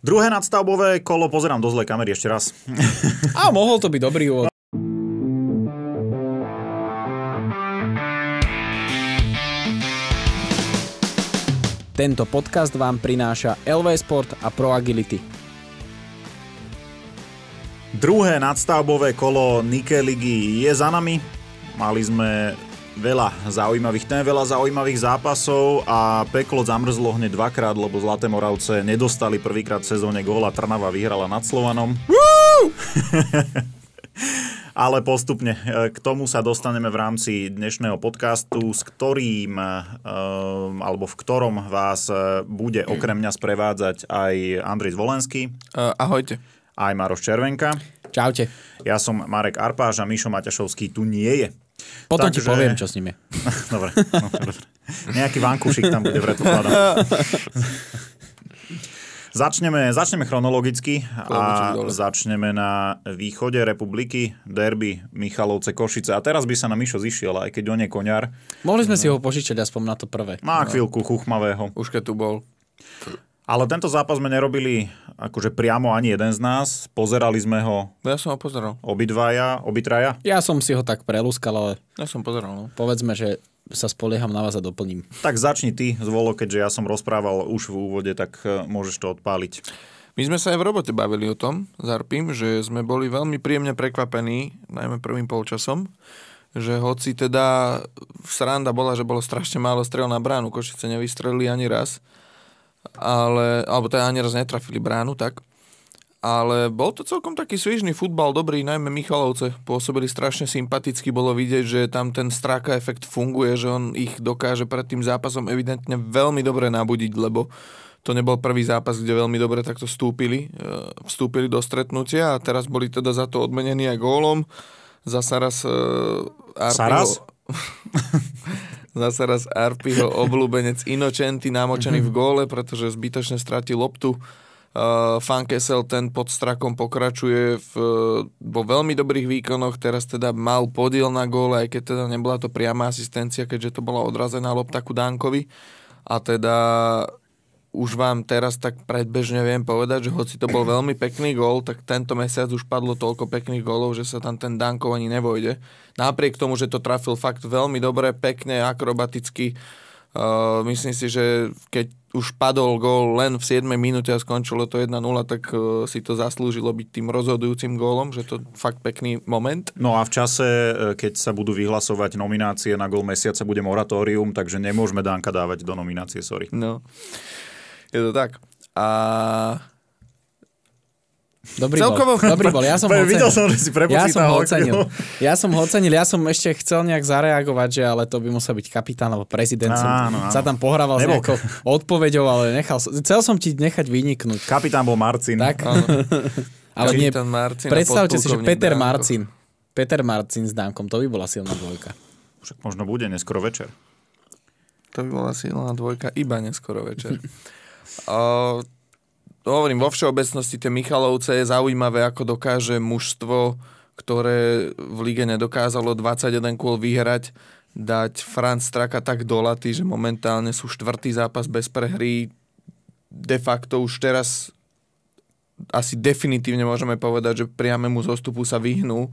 Druhé nadstavbové kolo, pozerám do zlej kamery ešte raz. A mohol to byť dobrý úvod. Tento podcast vám prináša LV Sport a Pro Agility. Druhé nadstavbové kolo Nike ligy je za nami. Mali sme veľa zaujímavých tém, veľa zaujímavých zápasov a peklo zamrzlo hneď dvakrát, lebo Zlaté Moravce nedostali prvýkrát v sezóne a Trnava vyhrala nad Slovanom. Ale postupne e, k tomu sa dostaneme v rámci dnešného podcastu, s ktorým e, alebo v ktorom vás e, bude okrem mňa sprevádzať aj Andrej Zvolenský. Ahojte. Aj Maroš Červenka. Čaute. Ja som Marek Arpáš a Mišo Maťašovský tu nie je. Potom Takže... ti poviem, čo s nimi. dobre, no, dobre. Nejaký vankúšik tam bude, predpokladám. Začneme, začneme chronologicky a začneme na východe republiky, derby Michalovce Košice. A teraz by sa na Mišo zišiel, aj keď on je koňar. Mohli sme no. si ho požičať aspoň na to prvé. Má no. chvíľku chuchmavého. Už keď tu bol. Ale tento zápas sme nerobili akože priamo ani jeden z nás. Pozerali sme ho. Ja som ho pozeral. Obidvaja, obitraja. Ja som si ho tak prelúskal, ale... Ja som pozeral, no. Povedzme, že sa spolieham na vás a doplním. Tak začni ty, Zvolo, keďže ja som rozprával už v úvode, tak e, môžeš to odpáliť. My sme sa aj v robote bavili o tom zarpím, že sme boli veľmi príjemne prekvapení, najmä prvým polčasom, že hoci teda sranda bola, že bolo strašne málo strel na bránu, Košice nevystrelili ani raz, ale, alebo teda ani raz netrafili bránu, tak. Ale bol to celkom taký svižný futbal, dobrý, najmä Michalovce. Pôsobili strašne sympaticky, bolo vidieť, že tam ten stráka efekt funguje, že on ich dokáže pred tým zápasom evidentne veľmi dobre nabudiť, lebo to nebol prvý zápas, kde veľmi dobre takto vstúpili, e, vstúpili do stretnutia a teraz boli teda za to odmenení aj gólom. Za Saras... Uh, Saras? Zase raz Arpiho obľúbenec Inočenty namočený v mhm. góle, pretože zbytočne stratil loptu. Uh, Kessel ten pod strakom pokračuje v, vo veľmi dobrých výkonoch, teraz teda mal podiel na góle, aj keď teda nebola to priama asistencia, keďže to bola odrazená lopta ku Dankovi. A teda už vám teraz tak predbežne viem povedať, že hoci to bol veľmi pekný gól, tak tento mesiac už padlo toľko pekných gólov, že sa tam ten Dankov ani nevojde. Napriek tomu, že to trafil fakt veľmi dobre, pekne, akrobaticky. Uh, myslím si, že keď už padol gól len v 7 minúte a skončilo to 1-0, tak uh, si to zaslúžilo byť tým rozhodujúcim gólom, že to fakt pekný moment. No a v čase, eh, keď sa budú vyhlasovať nominácie na gól mesiaca, bude moratórium, takže nemôžeme Danka dávať do nominácie, sorry. No. Je to tak. A... Dobrý Celkovo... bol, dobrý bol, ja som ho Videl som, že si ja som ho ocenil. Ja som ho ocenil, ja som ešte chcel nejak zareagovať, že ale to by musel byť kapitán alebo prezident. áno, áno. sa tam pohrával Nebol. s nejakou odpoveďou, ale nechal, som chcel som ti nechať vyniknúť. Kapitán bol Marcin. Tak, áno. ale nie, Marcin predstavte si, že Peter Danko. Marcin. Peter Marcin s Dankom, to by bola silná dvojka. Však možno bude neskoro večer. To by bola silná dvojka iba neskoro večer. Uh, hovorím, vo všeobecnosti tie Michalovce je zaujímavé, ako dokáže mužstvo, ktoré v lige nedokázalo 21 kôl vyhrať, dať Franz straka tak dolatý, že momentálne sú štvrtý zápas bez prehry. De facto už teraz asi definitívne môžeme povedať, že priamému zostupu sa vyhnú.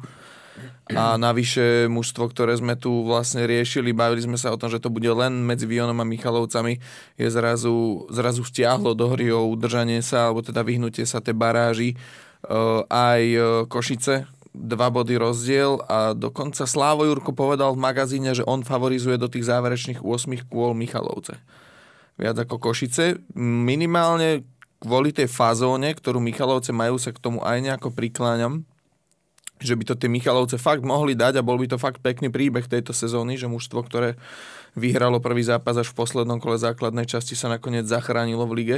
A navyše mužstvo, ktoré sme tu vlastne riešili, bavili sme sa o tom, že to bude len medzi Vionom a Michalovcami, je zrazu, zrazu vtiahlo do hry o udržanie sa, alebo teda vyhnutie sa tej baráži aj Košice, dva body rozdiel a dokonca Slávo Jurko povedal v magazíne, že on favorizuje do tých záverečných 8 kôl Michalovce. Viac ako Košice. Minimálne kvôli tej fazóne, ktorú Michalovce majú, sa k tomu aj nejako prikláňam že by to tie Michalovce fakt mohli dať a bol by to fakt pekný príbeh tejto sezóny, že mužstvo, ktoré vyhralo prvý zápas až v poslednom kole základnej časti sa nakoniec zachránilo v lige.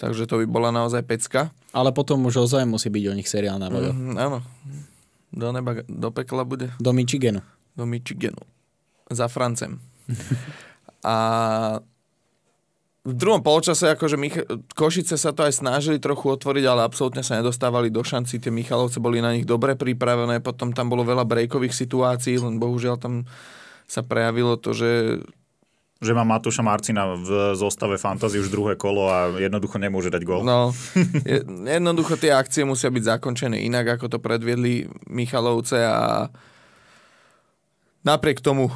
Takže to by bola naozaj pecka. Ale potom už ozaj musí byť o nich seriálna voda. Mm, áno. Do neba, do pekla bude. Do Michiganu. Do Michiganu. Za Francem. a v druhom polčase, akože Mich- Košice sa to aj snažili trochu otvoriť, ale absolútne sa nedostávali do šanci. Tie Michalovce boli na nich dobre pripravené, potom tam bolo veľa brejkových situácií, len bohužiaľ tam sa prejavilo to, že že má Matúša Marcina v zostave fantasy už druhé kolo a jednoducho nemôže dať gól. No, jednoducho tie akcie musia byť zakončené inak, ako to predviedli Michalovce a Napriek tomu,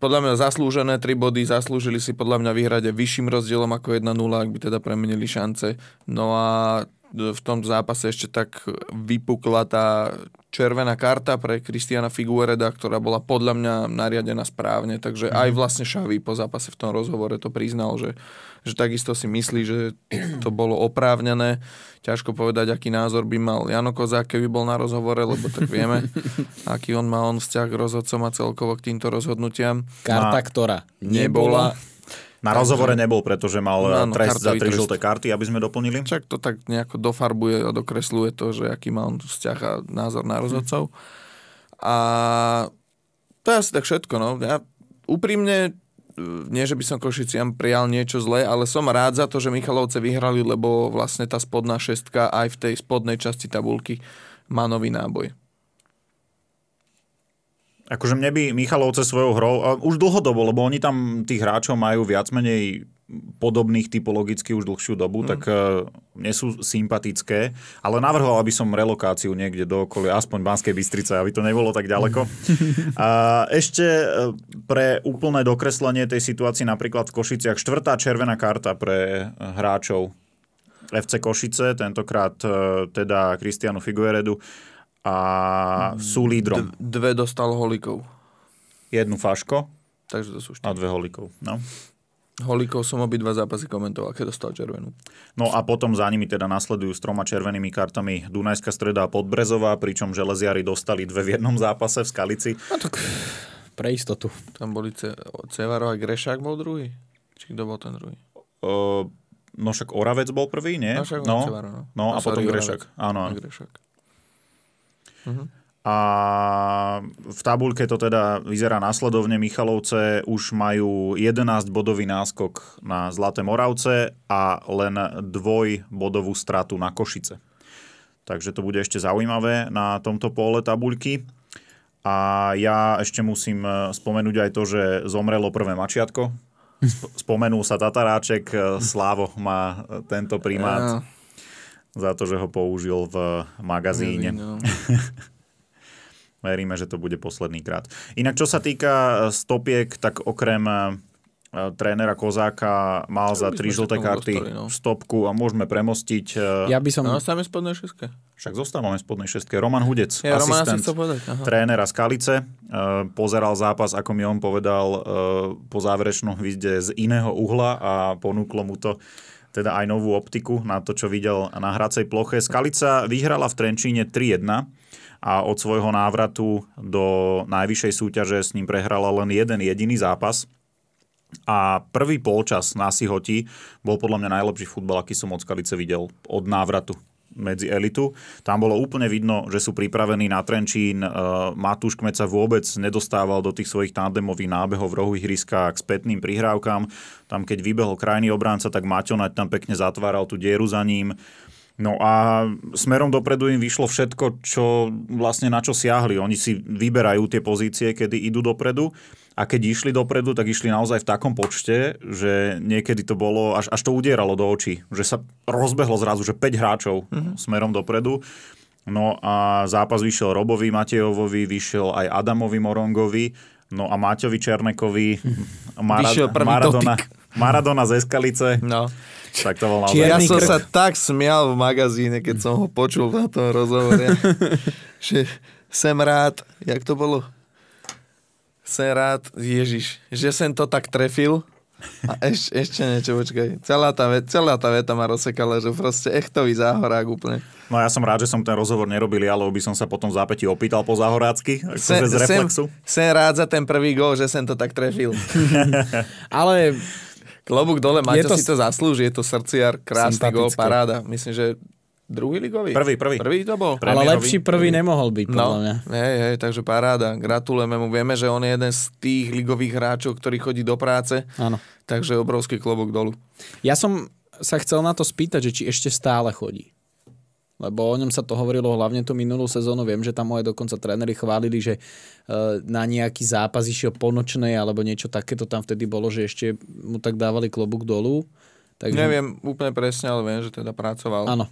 podľa mňa zaslúžené tri body, zaslúžili si podľa mňa vyhrade vyšším rozdielom ako 1-0, ak by teda premenili šance. No a v tom zápase ešte tak vypukla tá červená karta pre Kristiana Figuereda, ktorá bola podľa mňa nariadená správne, takže mhm. aj vlastne Šavi po zápase v tom rozhovore to priznal, že že takisto si myslí, že to bolo oprávnené. Ťažko povedať, aký názor by mal Jano Kozák, keby bol na rozhovore, lebo tak vieme, aký on má on vzťah k rozhodcom a celkovo k týmto rozhodnutiam. Karta, ktorá nebola. Na Takže, rozhovore nebol, pretože mal no, no trest za tri žlté karty, aby sme doplnili. Čak to tak nejako dofarbuje a dokresluje to, že aký má on vzťah a názor na rozhodcov. Hm. A to je asi tak všetko. No. Ja úprimne nie, že by som Košiciam prijal niečo zlé, ale som rád za to, že Michalovce vyhrali, lebo vlastne tá spodná šestka aj v tej spodnej časti tabulky má nový náboj. Akože mne by Michalovce svojou hrou, už dlhodobo, lebo oni tam tých hráčov majú viac menej podobných typologicky už dlhšiu dobu, mm. tak uh, nie sú sympatické, ale navrhoval by som relokáciu niekde do okolia, aspoň Banskej Bystrice, aby to nebolo tak ďaleko. A ešte e, pre úplné dokreslenie tej situácie napríklad v Košiciach štvrtá červená karta pre hráčov FC Košice, tentokrát uh, teda Kristianu Figueredu a sú lídrom. D- dve dostal holikov. Jednu faško. Takže to sú štyri. A dve holikov. No. Holíkov som obidva zápasy komentoval, keď dostal červenú. No a potom za nimi teda nasledujú s troma červenými kartami Dunajská streda a Podbrezová, pričom železiari dostali dve v jednom zápase v Skalici. No tak pre istotu. Tam boli Ce- Cevaro a Grešák bol druhý? Či kto bol ten druhý? O, no však Oravec bol prvý, nie? No, však no, Cevaro, no. no, no a sorry, potom Grešák. Áno, áno. Grešák. Uh-huh. A v tabulke to teda vyzerá následovne. Michalovce už majú 11-bodový náskok na Zlaté Moravce a len dvojbodovú stratu na Košice. Takže to bude ešte zaujímavé na tomto pole tabuľky. A ja ešte musím e, spomenúť aj to, že zomrelo prvé mačiatko. Spomenul sa Tataráček, e, Slávo má tento primát za to, že ho použil v magazíne. no. Veríme, že to bude posledný krát. Inak čo sa týka e, stopiek, tak okrem e, e, trénera Kozáka mal ja za tri žlté karty dostali, no. stopku a môžeme premostiť. Ja by som... No, ostávame spodnej šestke. Však zostávame spodnej šestke. Roman Hudec, ja, asistent Roman trénera z Kalice, pozeral zápas, ako mi on povedal, po záverečnom hvizde z iného uhla a ponúklo mu to teda aj novú optiku na to, čo videl na hracej ploche. Skalica vyhrala v Trenčíne 3-1 a od svojho návratu do najvyššej súťaže s ním prehrala len jeden jediný zápas. A prvý polčas na Sihoti bol podľa mňa najlepší futbal, aký som od Skalice videl od návratu medzi elitu. Tam bolo úplne vidno, že sú pripravení na Trenčín. E, Matúš Kmeca vôbec nedostával do tých svojich tandemových nábehov v rohu ihriska k spätným prihrávkam. Tam, keď vybehol krajný obránca, tak Maťonať tam pekne zatváral tú dieru za ním. No a smerom dopredu im vyšlo všetko, čo vlastne na čo siahli. Oni si vyberajú tie pozície, kedy idú dopredu a keď išli dopredu, tak išli naozaj v takom počte, že niekedy to bolo, až, až to udieralo do očí, že sa rozbehlo zrazu, že 5 hráčov mm-hmm. smerom dopredu. No a zápas vyšiel Robovi Matejovovi, vyšiel aj Adamovi Morongovi, no a Máťovi Černekovi, mhm. Mara- Maradona, dotyk. Maradona z Eskalice. No. Tak to bol naozaj. Ja som sa tak smial v magazíne, keď som ho počul na tom rozhovore. že sem rád, jak to bolo? Sem rád, Ježiš, že som to tak trefil. A eš, ešte niečo, počkaj. Celá tá, celá tá veta ma rozsekala, že proste echtový záhorák úplne. No ja som rád, že som ten rozhovor nerobil, ale by som sa potom v zápäti opýtal po záhorácky, Sem, z reflexu. Sem, sem rád za ten prvý gol, že som to tak trefil. ale Klobúk dole, Maťo to... si to zaslúži, je to srdciar, krásny gol, paráda. Myslím, že druhý ligový? Prvý, prvý. Prvý to bol? Premiérový. Ale lepší prvý, prvý nemohol byť, no. podľa no, mňa. Hej, hej, takže paráda. Gratulujeme mu. Vieme, že on je jeden z tých ligových hráčov, ktorý chodí do práce. Áno. Takže obrovský klobúk dolu. Ja som sa chcel na to spýtať, že či ešte stále chodí lebo o ňom sa to hovorilo hlavne tú minulú sezónu. Viem, že tam moje dokonca tréneri chválili, že e, na nejaký zápas išiel ponočnej, alebo niečo takéto tam vtedy bolo, že ešte mu tak dávali klobúk dolu. Takže... Neviem úplne presne, ale viem, že teda pracoval. Áno,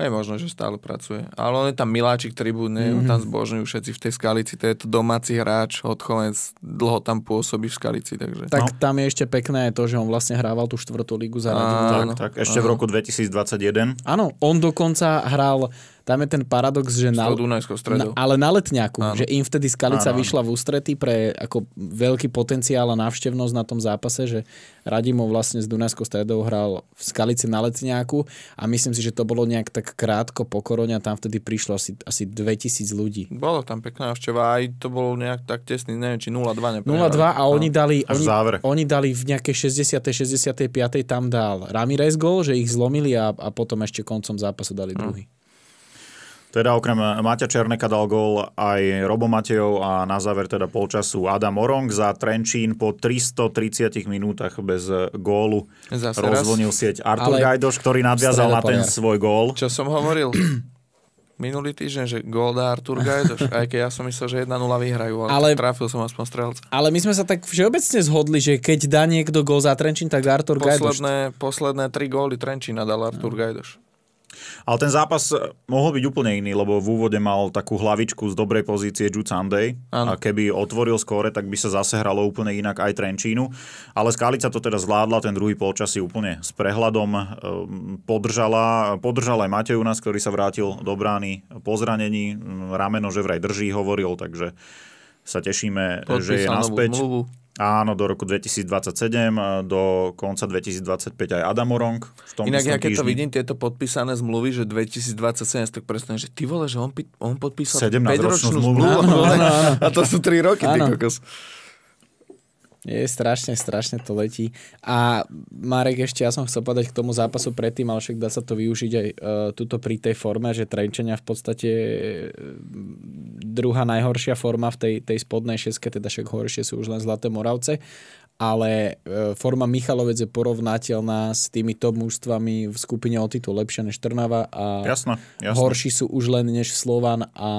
je možno, že stále pracuje. Ale on je tam miláčik tribúne, mm-hmm. tam mhm. zbožňujú všetci v tej skalici. To je to domáci hráč, odchovenc, dlho tam pôsobí v skalici. Takže. Tak no. tam je ešte pekné to, že on vlastne hrával tú štvrtú lígu za Radu. Tak, tak, ešte áno. v roku 2021. Áno, on dokonca hral tam je ten paradox, že na, na, ale na letňaku, áno. že im vtedy Skalica áno, áno. vyšla v ústretí pre ako veľký potenciál a návštevnosť na tom zápase, že Radimov vlastne s Dunajskou stredou hral v Skalici na letňaku a myslím si, že to bolo nejak tak krátko po korone tam vtedy prišlo asi, asi 2000 ľudí. Bolo tam pekná návšteva, aj to bolo nejak tak tesný, neviem, či 0-2 0-2 a oni no. dali, oni, oni dali v nejakej 60. 65. tam dal Ramirez gol, že ich zlomili a, a potom ešte koncom zápasu dali druhý. Teda okrem Maťa Černeka dal gól aj Robo Matejov a na záver teda polčasu Adam Orong za Trenčín po 330 minútach bez gólu Zase rozvonil raz. sieť Artur Ale Gajdoš, ktorý nadviazal na ten svoj gól. Čo som hovoril? minulý týždeň, že gól dá Artur Gajdoš, aj keď ja som myslel, že 1-0 vyhrajú, ale, ale trafil som aspoň strelca. Ale my sme sa tak všeobecne zhodli, že keď dá niekto gól za Trenčín, tak Artur posledné, Gajdoš. Posledné tri góly Trenčína dal Artur no. Gajdoš. Ale ten zápas eh, mohol byť úplne iný, lebo v úvode mal takú hlavičku z dobrej pozície Jude Sunday ano. a keby otvoril skóre, tak by sa zase hralo úplne inak aj Trenčínu. Ale Skalica to teda zvládla, ten druhý polčas si úplne s prehľadom eh, podržala. Podržal aj Matej nás, ktorý sa vrátil do brány po zranení. Mm, rameno že vraj drží, hovoril, takže sa tešíme, Podpísal eh, že je naspäť. Áno, do roku 2027, do konca 2025 aj Adam Orong. V tom Inak ja keď to vidím, tieto podpísané zmluvy, že 2027, tak presne, že ty vole, že on, on podpísal 5-ročnú zmluvu. zmluvu. Áno, áno, áno. A to sú 3 roky, ty kokos. Je strašne, strašne to letí. A Marek, ešte ja som chcel povedať k tomu zápasu predtým, ale však dá sa to využiť aj e, tuto pri tej forme, že Trenčania v podstate e, druhá najhoršia forma v tej, tej spodnej šeske, teda však horšie sú už len Zlaté Moravce, ale e, forma Michalovec je porovnateľná s tými top mužstvami v skupine o titul lepšia než Trnava a jasne, jasne. horší sú už len než Slovan a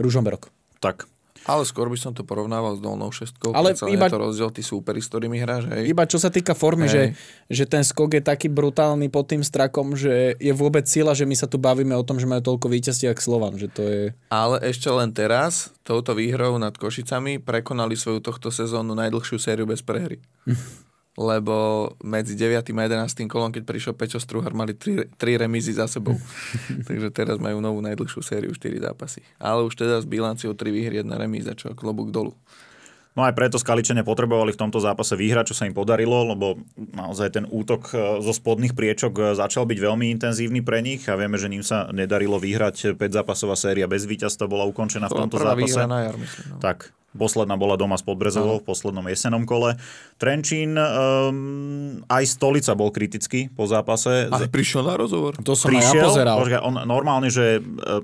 Ružomberok. Tak, ale skôr by som to porovnával s dolnou šestkou, ale iba, je to rozdiel, tí súperi, s ktorými hráš. Hej. Iba čo sa týka formy, že, že ten skok je taký brutálny pod tým strakom, že je vôbec sila, že my sa tu bavíme o tom, že majú toľko víťazstiev ako Slovan. Že to je... Ale ešte len teraz, touto výhrou nad Košicami, prekonali svoju tohto sezónu najdlhšiu sériu bez prehry. lebo medzi 9. a 11. kolom, keď prišiel Pečo Struhar, mali 3, 3 remízy za sebou. Takže teraz majú novú najdlhšiu sériu 4 zápasy. Ale už teda s bilanciou 3 výhry, 1 remíza, čo klobúk dolu. No aj preto skaličene potrebovali v tomto zápase vyhrať, čo sa im podarilo, lebo naozaj ten útok e, zo spodných priečok e, začal byť veľmi intenzívny pre nich a vieme, že ním sa nedarilo vyhrať 5 zápasová séria bez víťazstva bola ukončená to v tomto zápase. na jar, myslím, no. Tak, Posledná bola doma s Podbrezovou v poslednom jesenom kole. Trenčín, um, aj Stolica bol kritický po zápase. A prišiel na rozhovor? To som prišiel, aj ja pozeral. Počkaj, on normálne, že e,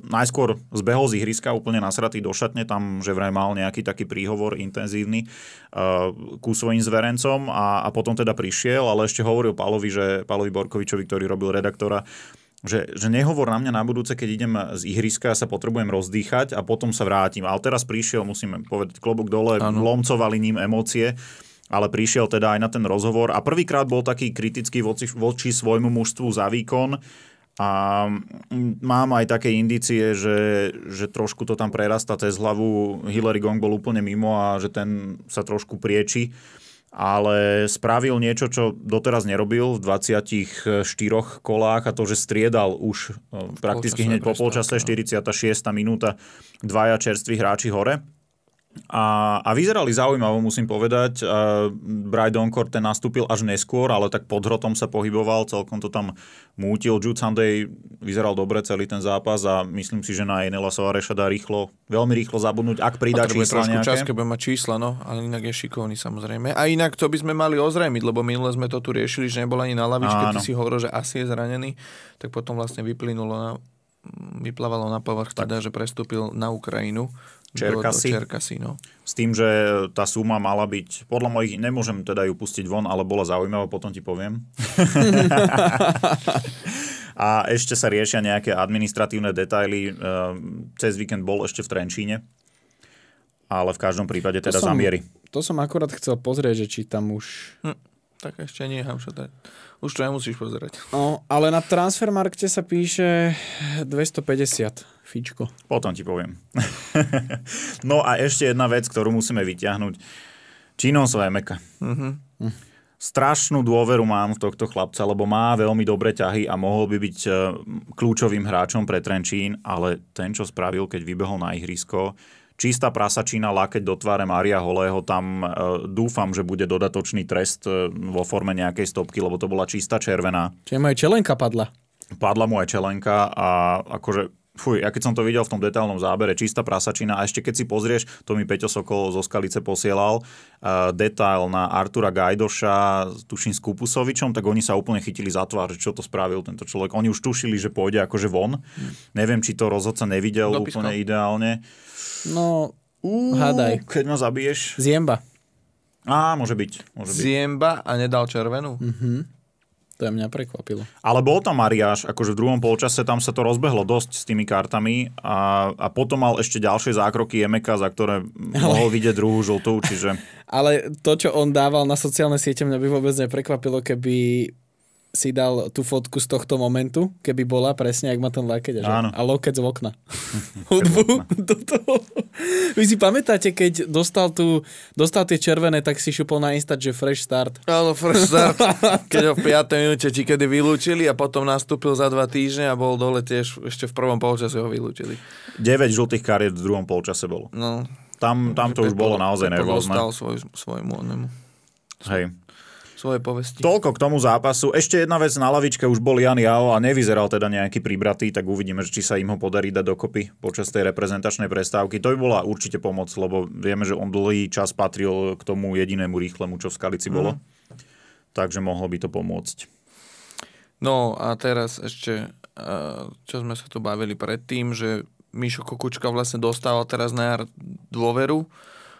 najskôr zbehol z ihriska úplne nasratý do šatne, tam že vraj mal nejaký taký príhovor intenzívny uh, ku svojim zverencom a, a potom teda prišiel, ale ešte hovoril Palovi, že Palovi Borkovičovi, ktorý robil redaktora, že, že nehovor na mňa na budúce, keď idem z ihriska, sa potrebujem rozdýchať a potom sa vrátim. Ale teraz prišiel, musím povedať, klobúk dole, ano. lomcovali ním emócie ale prišiel teda aj na ten rozhovor a prvýkrát bol taký kritický voči, voči svojmu mužstvu za výkon a mám aj také indície, že, že trošku to tam prerasta cez hlavu. Hillary Gong bol úplne mimo a že ten sa trošku prieči ale spravil niečo, čo doteraz nerobil v 24 kolách a to, že striedal už eh, prakticky hneď po polčase, 46. minúta, dvaja čerství hráči hore. A, a vyzerali zaujímavo, musím povedať. Brad Donkor ten nastúpil až neskôr, ale tak pod hrotom sa pohyboval, celkom to tam mútil. Jude Sunday vyzeral dobre celý ten zápas a myslím si, že na Enela Sovareša dá rýchlo, veľmi rýchlo zabudnúť, ak pridá čísla trošku nejaké. čas, keď mať čísla, no, ale inak je šikovný samozrejme. A inak to by sme mali ozrejmiť, lebo minule sme to tu riešili, že nebol ani na lavičke, ty si hovoril, že asi je zranený, tak potom vlastne vyplynulo na, vyplávalo na povrch, teda, že prestúpil na Ukrajinu Čerkasy. Do, do Čerkasy no. S tým, že tá suma mala byť, podľa mojich, nemôžem teda ju pustiť von, ale bola zaujímavá, potom ti poviem. a ešte sa riešia nejaké administratívne detaily. Ehm, cez víkend bol ešte v Trenčíne, ale v každom prípade teda to som, zamieri. To som akorát chcel pozrieť, že či tam už... Hm, tak ešte nie, Hamša, tak. už to nemusíš pozrieť. No, ale na Transfermarkte sa píše 250 Fičko. Potom ti poviem. no a ešte jedna vec, ktorú musíme vyťahnuť. Činnosť Vemeka. Uh-huh. Mhm. Strašnú dôveru mám v tohto chlapca, lebo má veľmi dobré ťahy a mohol by byť e, kľúčovým hráčom pre Trenčín, ale ten, čo spravil, keď vybehol na ihrisko, čistá prasačina, lakeť do tváre Maria Holého, tam e, dúfam, že bude dodatočný trest e, vo forme nejakej stopky, lebo to bola čistá červená. Čiže moja čelenka padla. Padla mu aj čelenka a akože Fuj, ja keď som to videl v tom detailnom zábere, čistá prasačina a ešte keď si pozrieš, to mi Peťo Sokol zo Skalice posielal, uh, detail na Artura Gajdoša, tuším s Kupusovičom, tak oni sa úplne chytili za tvár, čo to spravil tento človek. Oni už tušili, že pôjde akože von. Hm. Neviem, či to rozhodca nevidel Dopisko. úplne ideálne. No, uh, hádaj. Keď ma zabiješ. Ziemba. Á, môže byť. Môže byť. a nedal červenú? Mhm. To je mňa prekvapilo. Ale bol tam Mariáš, akože v druhom polčase tam sa to rozbehlo dosť s tými kartami a, a potom mal ešte ďalšie zákroky Emeka, za ktoré Ale... mohol vidieť druhú žltú, čiže... Ale to, čo on dával na sociálne siete, mňa by vôbec neprekvapilo, keby si dal tú fotku z tohto momentu, keby bola presne, ak má ten lakeť. Áno. A lokeť z okna. Hudbu do toho. Vy si pamätáte, keď dostal, tú, dostal tie červené, tak si šupol na Insta, že fresh start. Áno, fresh start. keď ho v 5. minúte či kedy vylúčili a potom nastúpil za dva týždne a bol dole tiež ešte v prvom polčase ho vylúčili. 9 žltých kariet v druhom polčase bolo. No. Tam, tam to už bolo naozaj nervózne. Svoj, svojmu onemu. Hej svoje povesti. Toľko k tomu zápasu. Ešte jedna vec, na lavičke už bol Jan Jao a nevyzeral teda nejaký príbratý, tak uvidíme, či sa im ho podarí dať dokopy počas tej reprezentačnej prestávky. To by bola určite pomoc, lebo vieme, že on dlhý čas patril k tomu jedinému rýchlemu, čo v Skalici mm. bolo. Mhm. Takže mohlo by to pomôcť. No a teraz ešte, e, čo sme sa tu bavili predtým, že Mišo Kukučka vlastne dostával teraz na jar dôveru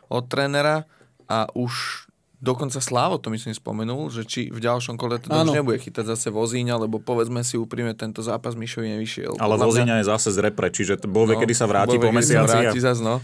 od trénera a už Dokonca Slávo to myslím spomenul, že či v ďalšom kole to už nebude chytať zase Vozíňa, lebo povedzme si úprimne, tento zápas Mišovi nevyšiel. Ale Vozíňa je zase z repre, čiže to bove, no, kedy sa vráti po mesiaci. Vráti a... no.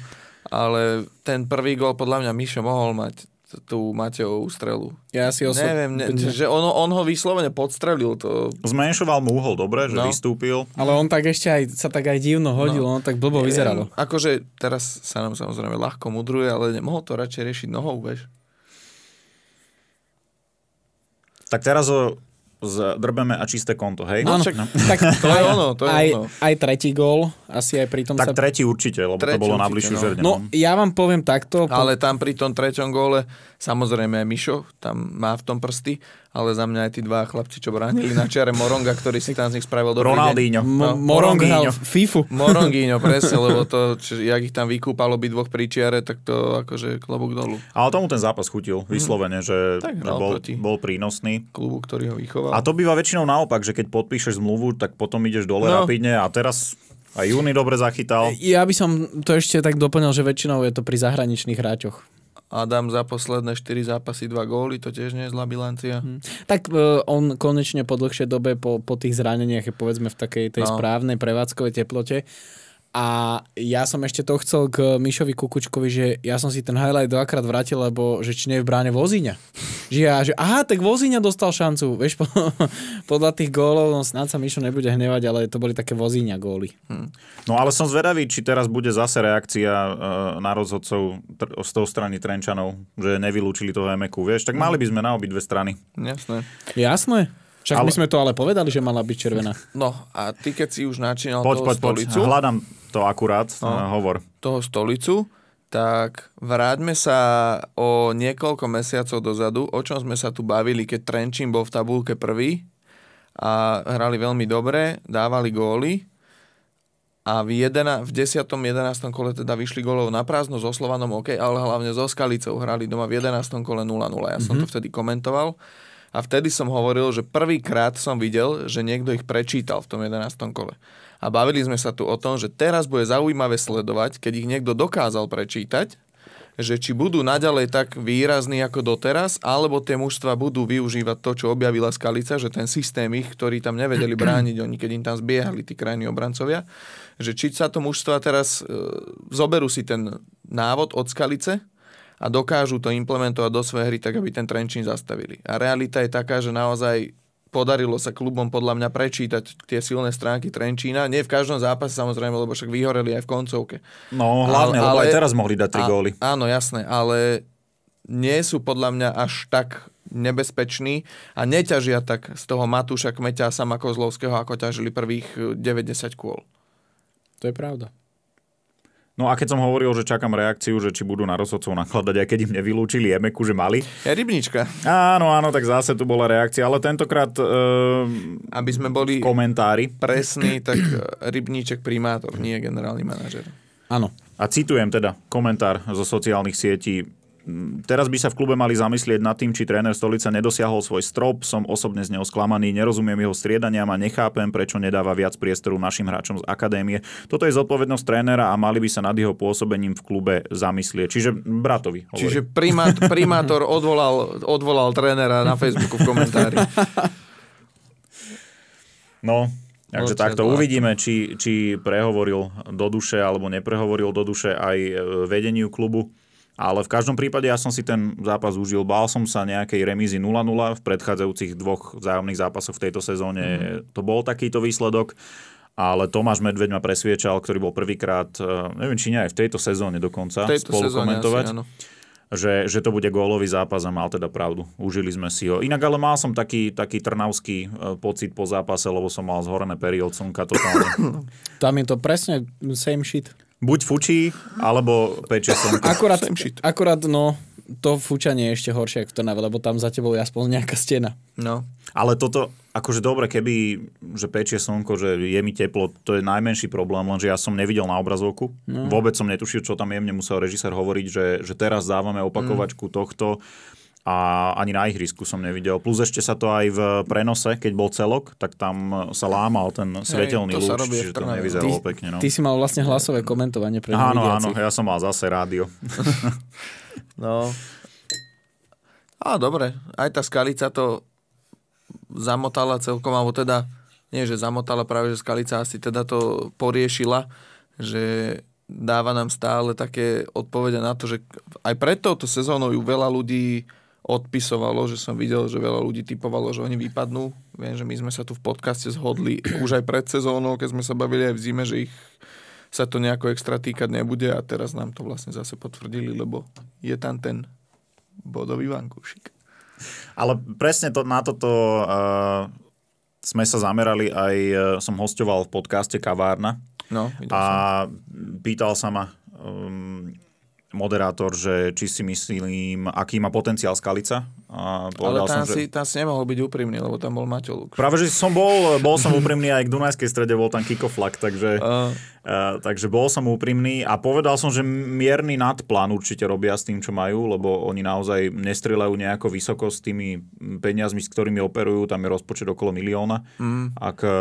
Ale ten prvý gol podľa mňa Mišo mohol mať tú Mateovú strelu. Ja si osob... Neviem, ne, že on, on ho vyslovene podstrelil. To... Zmenšoval mu uhol, dobre, že no. vystúpil. Ale on tak ešte aj, sa tak aj divno hodil, no. on tak blbo vyzeralo. Akože teraz sa nám samozrejme ľahko mudruje, ale mohol to radšej riešiť nohou, vieš. Tak teraz o drbeme a čisté konto, hej? No, čak, no. no. Tak to je ono, to je aj, ono. Aj tretí gól, asi aj pri tom Tak sa... tretí určite, lebo tretí to bolo na no. no. No, ja vám poviem takto. Po... Ale tam pri tom treťom góle, samozrejme Mišo tam má v tom prsty, ale za mňa aj tí dva chlapci, čo bránili na čiare Moronga, ktorý si tam z nich spravil do Ronaldinho. No, Morong FIFU. Morongíňo, presne, lebo to, či, jak ich tam vykúpalo by dvoch pri čiare, tak to akože klobúk dolu. Ale tomu ten zápas chutil, mhm. vyslovene, že, tak, že bol, bol prínosný. Klubu, ktorý ho vychoval. A to býva väčšinou naopak, že keď podpíšeš zmluvu, tak potom ideš dole no. rapidne a teraz a Júni dobre zachytal. Ja by som to ešte tak doplnil, že väčšinou je to pri zahraničných hráčoch Adam za posledné 4 zápasy 2 góly, to tiež nie je zlá bilancia. Hmm. Tak uh, on konečne po dlhšej dobe, po, po tých zraneniach je povedzme v takej tej no. správnej prevádzkovej teplote. A ja som ešte to chcel k Mišovi Kukučkovi, že ja som si ten highlight dvakrát vrátil, lebo že či nie je v bráne Vozíňa. Že ja, že aha, tak Vozíňa dostal šancu. Vieš, po, podľa tých gólov, no snáď sa Mišo nebude hnevať, ale to boli také Vozíňa góly. Hm. No ale som zvedavý, či teraz bude zase reakcia uh, na rozhodcov tr- z toho strany Trenčanov, že nevylúčili toho Emeku, vieš, tak mali by sme na obidve strany. Jasné. Jasné. Však ale... my sme to ale povedali, že mala byť červená. No a ty keď si už načínal poď, toho poď, stolicu... Poď, hľadám to akurát, no, eh, hovor. Toho stolicu, tak vráťme sa o niekoľko mesiacov dozadu, o čom sme sa tu bavili, keď Trenčín bol v tabulke prvý a hrali veľmi dobre, dávali góly a v, jedena, v 10. 11. kole teda vyšli golov na prázdno so Slovanom OK, ale hlavne so Skalicou hrali doma v 11. kole 0-0. Ja som mm-hmm. to vtedy komentoval. A vtedy som hovoril, že prvýkrát som videl, že niekto ich prečítal v tom 11. kole. A bavili sme sa tu o tom, že teraz bude zaujímavé sledovať, keď ich niekto dokázal prečítať, že či budú naďalej tak výrazní ako doteraz, alebo tie mužstva budú využívať to, čo objavila Skalica, že ten systém ich, ktorí tam nevedeli brániť, oni keď im tam zbiehali tí krajní obrancovia, že či sa to mužstva teraz e, zoberú si ten návod od Skalice, a dokážu to implementovať do svojej hry tak, aby ten Trenčín zastavili. A realita je taká, že naozaj podarilo sa klubom podľa mňa prečítať tie silné stránky Trenčína. Nie v každom zápase samozrejme, lebo však vyhoreli aj v koncovke. No hlavne, ale, lebo aj teraz mohli dať tri góly. Áno, jasné, ale nie sú podľa mňa až tak nebezpeční a neťažia tak z toho Matúša Kmeťa a sama Kozlovského, ako ťažili prvých 90 eh, kôl. To je pravda. No a keď som hovoril, že čakám reakciu, že či budú na rozhodcov nakladať, aj keď im nevylúčili Emeku, že mali. Ja rybnička. Áno, áno, tak zase tu bola reakcia, ale tentokrát... E, Aby sme boli komentári. presní, tak e, rybníček primátor, nie generálny manažer. Áno. A citujem teda komentár zo sociálnych sietí teraz by sa v klube mali zamyslieť nad tým, či tréner Stolica nedosiahol svoj strop. Som osobne z neho sklamaný, nerozumiem jeho striedaniam a nechápem, prečo nedáva viac priestoru našim hráčom z akadémie. Toto je zodpovednosť trénera a mali by sa nad jeho pôsobením v klube zamyslieť. Čiže bratovi. Hovorí. Čiže primát, primátor odvolal, odvolal trénera na Facebooku v komentári. No, Takže takto uvidíme, či, či prehovoril do duše alebo neprehovoril do duše aj e, vedeniu klubu. Ale v každom prípade ja som si ten zápas užil. Bál som sa nejakej remízy 0-0 v predchádzajúcich dvoch vzájomných zápasoch v tejto sezóne. Mm. To bol takýto výsledok. Ale Tomáš Medveď ma presviečal, ktorý bol prvýkrát, e, neviem či nie aj v tejto sezóne dokonca, v tejto spolu sezóne komentovať. Asi, že, že to bude gólový zápas a mal teda pravdu. Užili sme si ho. Inak ale mal som taký, taký trnavský e, pocit po zápase, lebo som mal zhorené periód slnka totálne. Tam je to presne same shit. Buď fučí, alebo pečie slnko. Akorát, akorát, no, to fučanie je ešte horšie ako Trnave, lebo tam za tebou je aspoň nejaká stena. No, ale toto, akože dobre, keby, že pečie slnko, že je mi teplo, to je najmenší problém, lenže ja som nevidel na obrazovku. No. Vôbec som netušil, čo tam jemne, musel režisér hovoriť, že, že teraz dávame opakovačku mm. tohto a ani na ihrisku som nevidel. Plus ešte sa to aj v prenose, keď bol celok, tak tam sa lámal ten svetelný Hej, to lúč, čiže to nevyzeralo ty, pekne. No. Ty si mal vlastne hlasové komentovanie pre Áno, áno, ja som mal zase rádio. no. A dobre, aj tá skalica to zamotala celkom, alebo teda nie, že zamotala práve, že Skalica asi teda to poriešila, že dáva nám stále také odpovede na to, že aj pred touto sezónou ju veľa ľudí odpisovalo, že som videl, že veľa ľudí typovalo, že oni vypadnú. Viem, že my sme sa tu v podcaste zhodli už aj pred sezónou, keď sme sa bavili aj v zime, že ich sa to nejako extra týkať nebude a teraz nám to vlastne zase potvrdili, lebo je tam ten bodový vankúšik. Ale presne to, na toto uh, sme sa zamerali aj, uh, som hostoval v podcaste Kavárna no, a som. pýtal sa ma um, moderátor, že či si myslím, aký má potenciál Skalica. A Ale tam, som, si, že... tam si nemohol byť úprimný, lebo tam bol Maťo Lukš. Práve, že som bol, bol som úprimný aj k Dunajskej strede, bol tam Kiko Flak, takže... Uh, Eh, takže bol som úprimný a povedal som, že mierny nadplán určite robia s tým, čo majú, lebo oni naozaj nestrelajú nejako vysoko s tými peniazmi, s ktorými operujú, tam je rozpočet okolo milióna. Mm. Ak eh,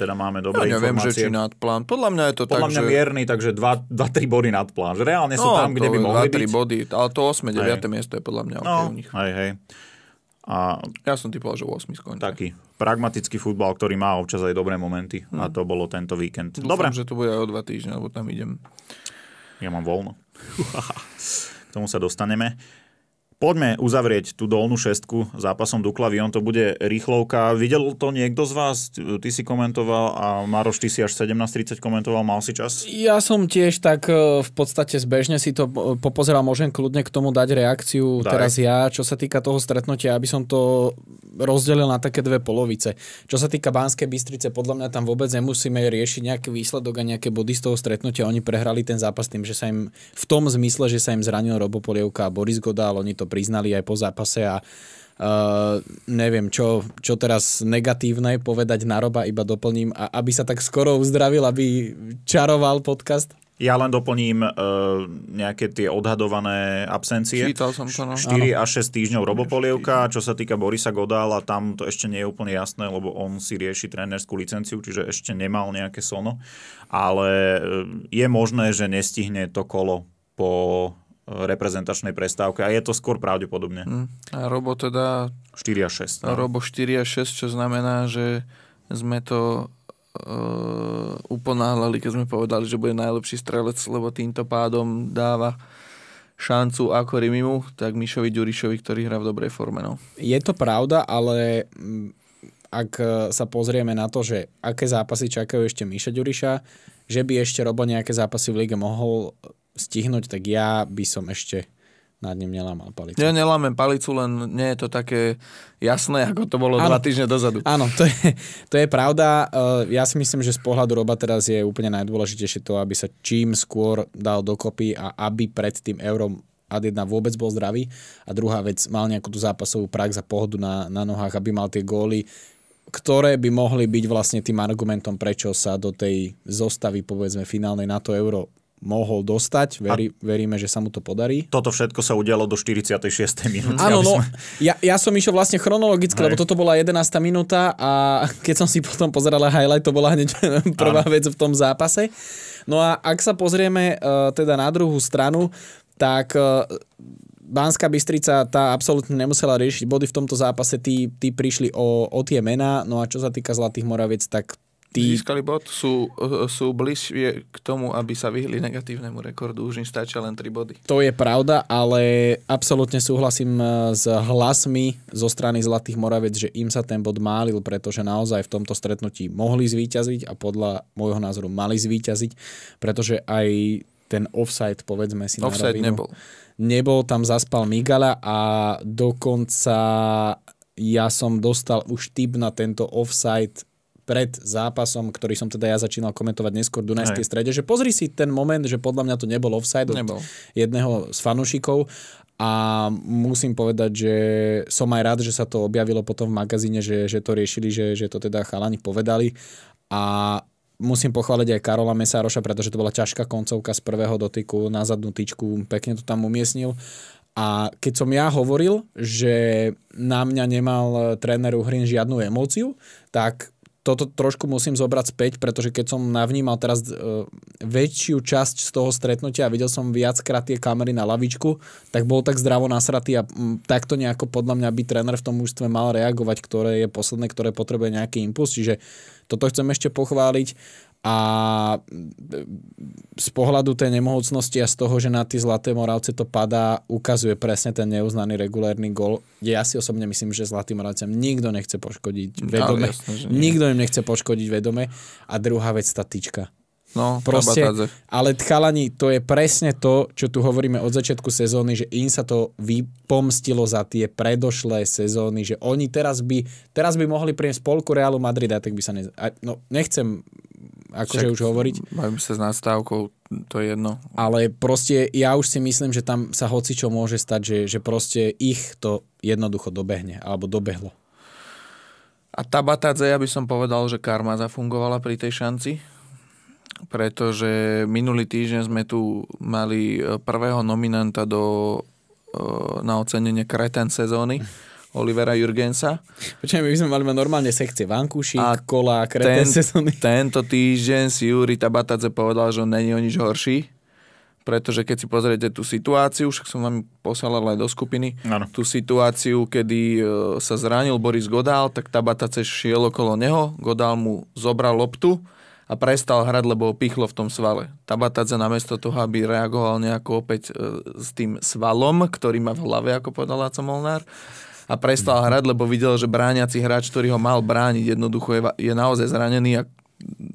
teda máme dobré ja neviem, informácie. že či nadplán. Podľa mňa je to Podľa tak, mňa že... mierny, takže 2-3 body nadplán. Že reálne sú no, tam, kde by mohli 2, byť. 3 body, ale to 8. 9. Hej. miesto je podľa mňa okay no, u nich. Hej, hej. A... Ja som typoval, že 8 skončí. Taký pragmatický futbal, ktorý má občas aj dobré momenty. Hmm. A hm. to bolo tento víkend. Dúfam, Dobre. že to bude aj o dva týždne, lebo tam idem. Ja mám voľno. K tomu sa dostaneme. Poďme uzavrieť tú dolnú šestku zápasom Duklavy, on to bude rýchlovka. Videl to niekto z vás? Ty si komentoval a Maroš, ty si až 17.30 komentoval, mal si čas? Ja som tiež tak e, v podstate zbežne si to e, popozeral, môžem kľudne k tomu dať reakciu Daj. teraz ja, čo sa týka toho stretnutia, aby som to rozdelil na také dve polovice. Čo sa týka Banskej Bystrice, podľa mňa tam vôbec nemusíme riešiť nejaký výsledok a nejaké body z toho stretnutia. Oni prehrali ten zápas tým, že sa im v tom zmysle, že sa im zranil robopolievka a Boris Godál, oni to priznali aj po zápase a Uh, neviem, čo, čo teraz negatívne povedať na Roba, iba doplním, a aby sa tak skoro uzdravil, aby čaroval podcast. Ja len doplním uh, nejaké tie odhadované absencie. Čítal som to, no. 4 ano. až 6 týždňov robopolievka, čo sa týka Borisa Godala, tam to ešte nie je úplne jasné, lebo on si rieši trénerskú licenciu, čiže ešte nemal nejaké sono, ale e, je možné, že nestihne to kolo po reprezentačnej prestávke a je to skôr pravdepodobne. Hm. A Robo teda... 4 a 6. No. Robo 4 a 6, čo znamená, že sme to uh, e, uponáhľali, keď sme povedali, že bude najlepší strelec, lebo týmto pádom dáva šancu ako Rimimu, tak Mišovi Ďurišovi, ktorý hrá v dobrej forme. No. Je to pravda, ale mm, ak e, sa pozrieme na to, že aké zápasy čakajú ešte Miša Ďuriša, že by ešte Robo nejaké zápasy v lige mohol stihnúť, tak ja by som ešte nad ním nelámal palicu. Ja nelámem palicu, len nie je to také jasné, ako to bolo ano. dva týždne dozadu. Áno, to je, to je pravda. Eh, ja si myslím, že z pohľadu Roba teraz je úplne najdôležitejšie to, aby sa čím skôr dal dokopy a aby pred tým eurom ad jedna vôbec bol zdravý a druhá vec, mal nejakú tú zápasovú prax a pohodu na, na nohách, aby mal tie góly, ktoré by mohli byť vlastne tým argumentom, prečo sa do tej zostavy, povedzme, finálnej na to euro mohol dostať. Veri, veríme, že sa mu to podarí. Toto všetko sa udialo do 46. minúty. Áno, no, ja, ja som išiel vlastne chronologicky, Hej. lebo toto bola 11. minúta a keď som si potom pozeral highlight, to bola hneď prvá vec v tom zápase. No a ak sa pozrieme uh, teda na druhú stranu, tak uh, Banská Bystrica tá absolútne nemusela riešiť body v tomto zápase, tí, tí prišli o, o tie mená, no a čo sa týka Zlatých Moraviec, tak tí... Získali bod, sú, sú bližšie k tomu, aby sa vyhli negatívnemu rekordu, už im stačia len 3 body. To je pravda, ale absolútne súhlasím e, s hlasmi zo strany Zlatých Moravec, že im sa ten bod málil, pretože naozaj v tomto stretnutí mohli zvíťaziť a podľa môjho názoru mali zvíťaziť, pretože aj ten offside, povedzme si offside na rovinu, nebol. Nebol, tam zaspal Migala a dokonca ja som dostal už tip na tento offside pred zápasom, ktorý som teda ja začínal komentovať neskôr v Dunajskej strede, že pozri si ten moment, že podľa mňa to nebol offside nebol. od jedného z fanúšikov a musím povedať, že som aj rád, že sa to objavilo potom v magazíne, že, že to riešili, že, že to teda chalani povedali a musím pochváliť aj Karola Mesároša, pretože to bola ťažká koncovka z prvého dotyku na zadnú tyčku, pekne to tam umiestnil a keď som ja hovoril, že na mňa nemal tréner Uhrin žiadnu emóciu, tak toto trošku musím zobrať späť, pretože keď som navnímal teraz e, väčšiu časť z toho stretnutia a videl som viackrát tie kamery na lavičku, tak bol tak zdravo nasratý a m, takto nejako podľa mňa by tréner v tom mužstve mal reagovať, ktoré je posledné, ktoré potrebuje nejaký impuls. Čiže toto chcem ešte pochváliť. A z pohľadu tej nemohúcnosti a z toho, že na tie Zlaté Moravce to padá, ukazuje presne ten neuznaný regulárny gol, ja si osobne myslím, že Zlatým Moravcem nikto nechce poškodiť no, vedome. jasne, nikto im nechce poškodiť vedome. A druhá vec, tá tyčka. No, proste, ale tchalani, to je presne to, čo tu hovoríme od začiatku sezóny, že im sa to vypomstilo za tie predošlé sezóny, že oni teraz by, teraz by mohli prieť spolku Realu Madrida, tak by sa ne, no, nechcem akože už hovoriť. Bavím sa s nástavkou, to je jedno. Ale proste ja už si myslím, že tam sa hoci čo môže stať, že, že proste ich to jednoducho dobehne, alebo dobehlo. A Tabatadze, ja by som povedal, že karma zafungovala pri tej šanci, pretože minulý týždeň sme tu mali e, prvého nominanta do, e, na ocenenie kreten sezóny. Olivera Jurgensa. Počkaj, my by sme mali normálne sekcie. Vankušik, a kola, kreten ten, sezóny. Tento týždeň si Juri Tabatadze povedal, že on není o nič horší. Pretože keď si pozriete tú situáciu, však som vám poslal aj do skupiny, ano. tú situáciu, kedy e, sa zranil Boris Godál, tak Tabatadze šiel okolo neho, Godál mu zobral loptu a prestal hrať, lebo ho pichlo v tom svale. Tabatadze namiesto toho, aby reagoval nejako opäť e, s tým svalom, ktorý má v hlave, ako povedal Laco Molnár, a prestal mhm. hrať, lebo videl, že bráňací hráč, ktorý ho mal brániť, jednoducho je, je naozaj zranený a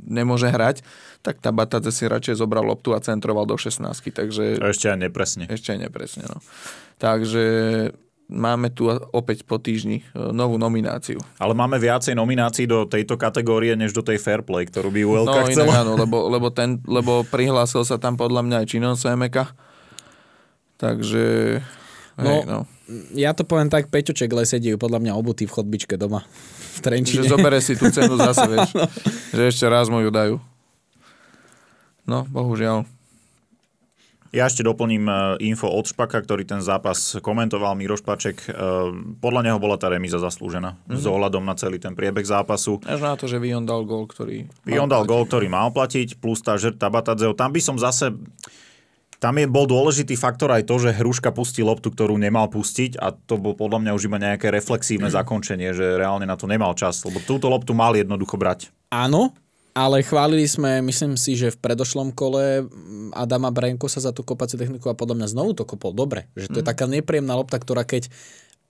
nemôže hrať, tak tá Batadze si radšej zobral loptu a centroval do 16. Takže... A ešte aj nepresne. Ešte aj nepresne, no. Takže máme tu opäť po týždni e, novú nomináciu. Ale máme viacej nominácií do tejto kategórie, než do tej fair play, ktorú by ULK no, chcela. áno, lebo, lebo, ten, lebo prihlásil sa tam podľa mňa aj činom Semeka. Takže... No, hey, no, ja to poviem tak, Peťoček lesedí podľa mňa obutý v chodbičke doma v Trenčine. Že zobere si tú cenu zase, vieš. no. Že ešte raz mu ju dajú. No, bohužiaľ. Ja ešte doplním e, info od Špaka, ktorý ten zápas komentoval, Miro Špaček. E, podľa neho bola tá remíza zaslúžená mm-hmm. s ohľadom na celý ten priebeh zápasu. Až na to, že Vion dal gól, ktorý... Vion dal gól, ktorý mal platiť, plus tá žrta Batadzeo. Tam by som zase tam je, bol dôležitý faktor aj to, že Hruška pustí loptu, ktorú nemal pustiť a to bol podľa mňa už iba nejaké reflexívne zakončenie, že reálne na to nemal čas, lebo túto loptu mal jednoducho brať. Áno, ale chválili sme, myslím si, že v predošlom kole Adama Brenko sa za tú kopaciu techniku a podľa mňa znovu to kopol dobre. Že to mm. je mhm. taká nepríjemná lopta, ktorá keď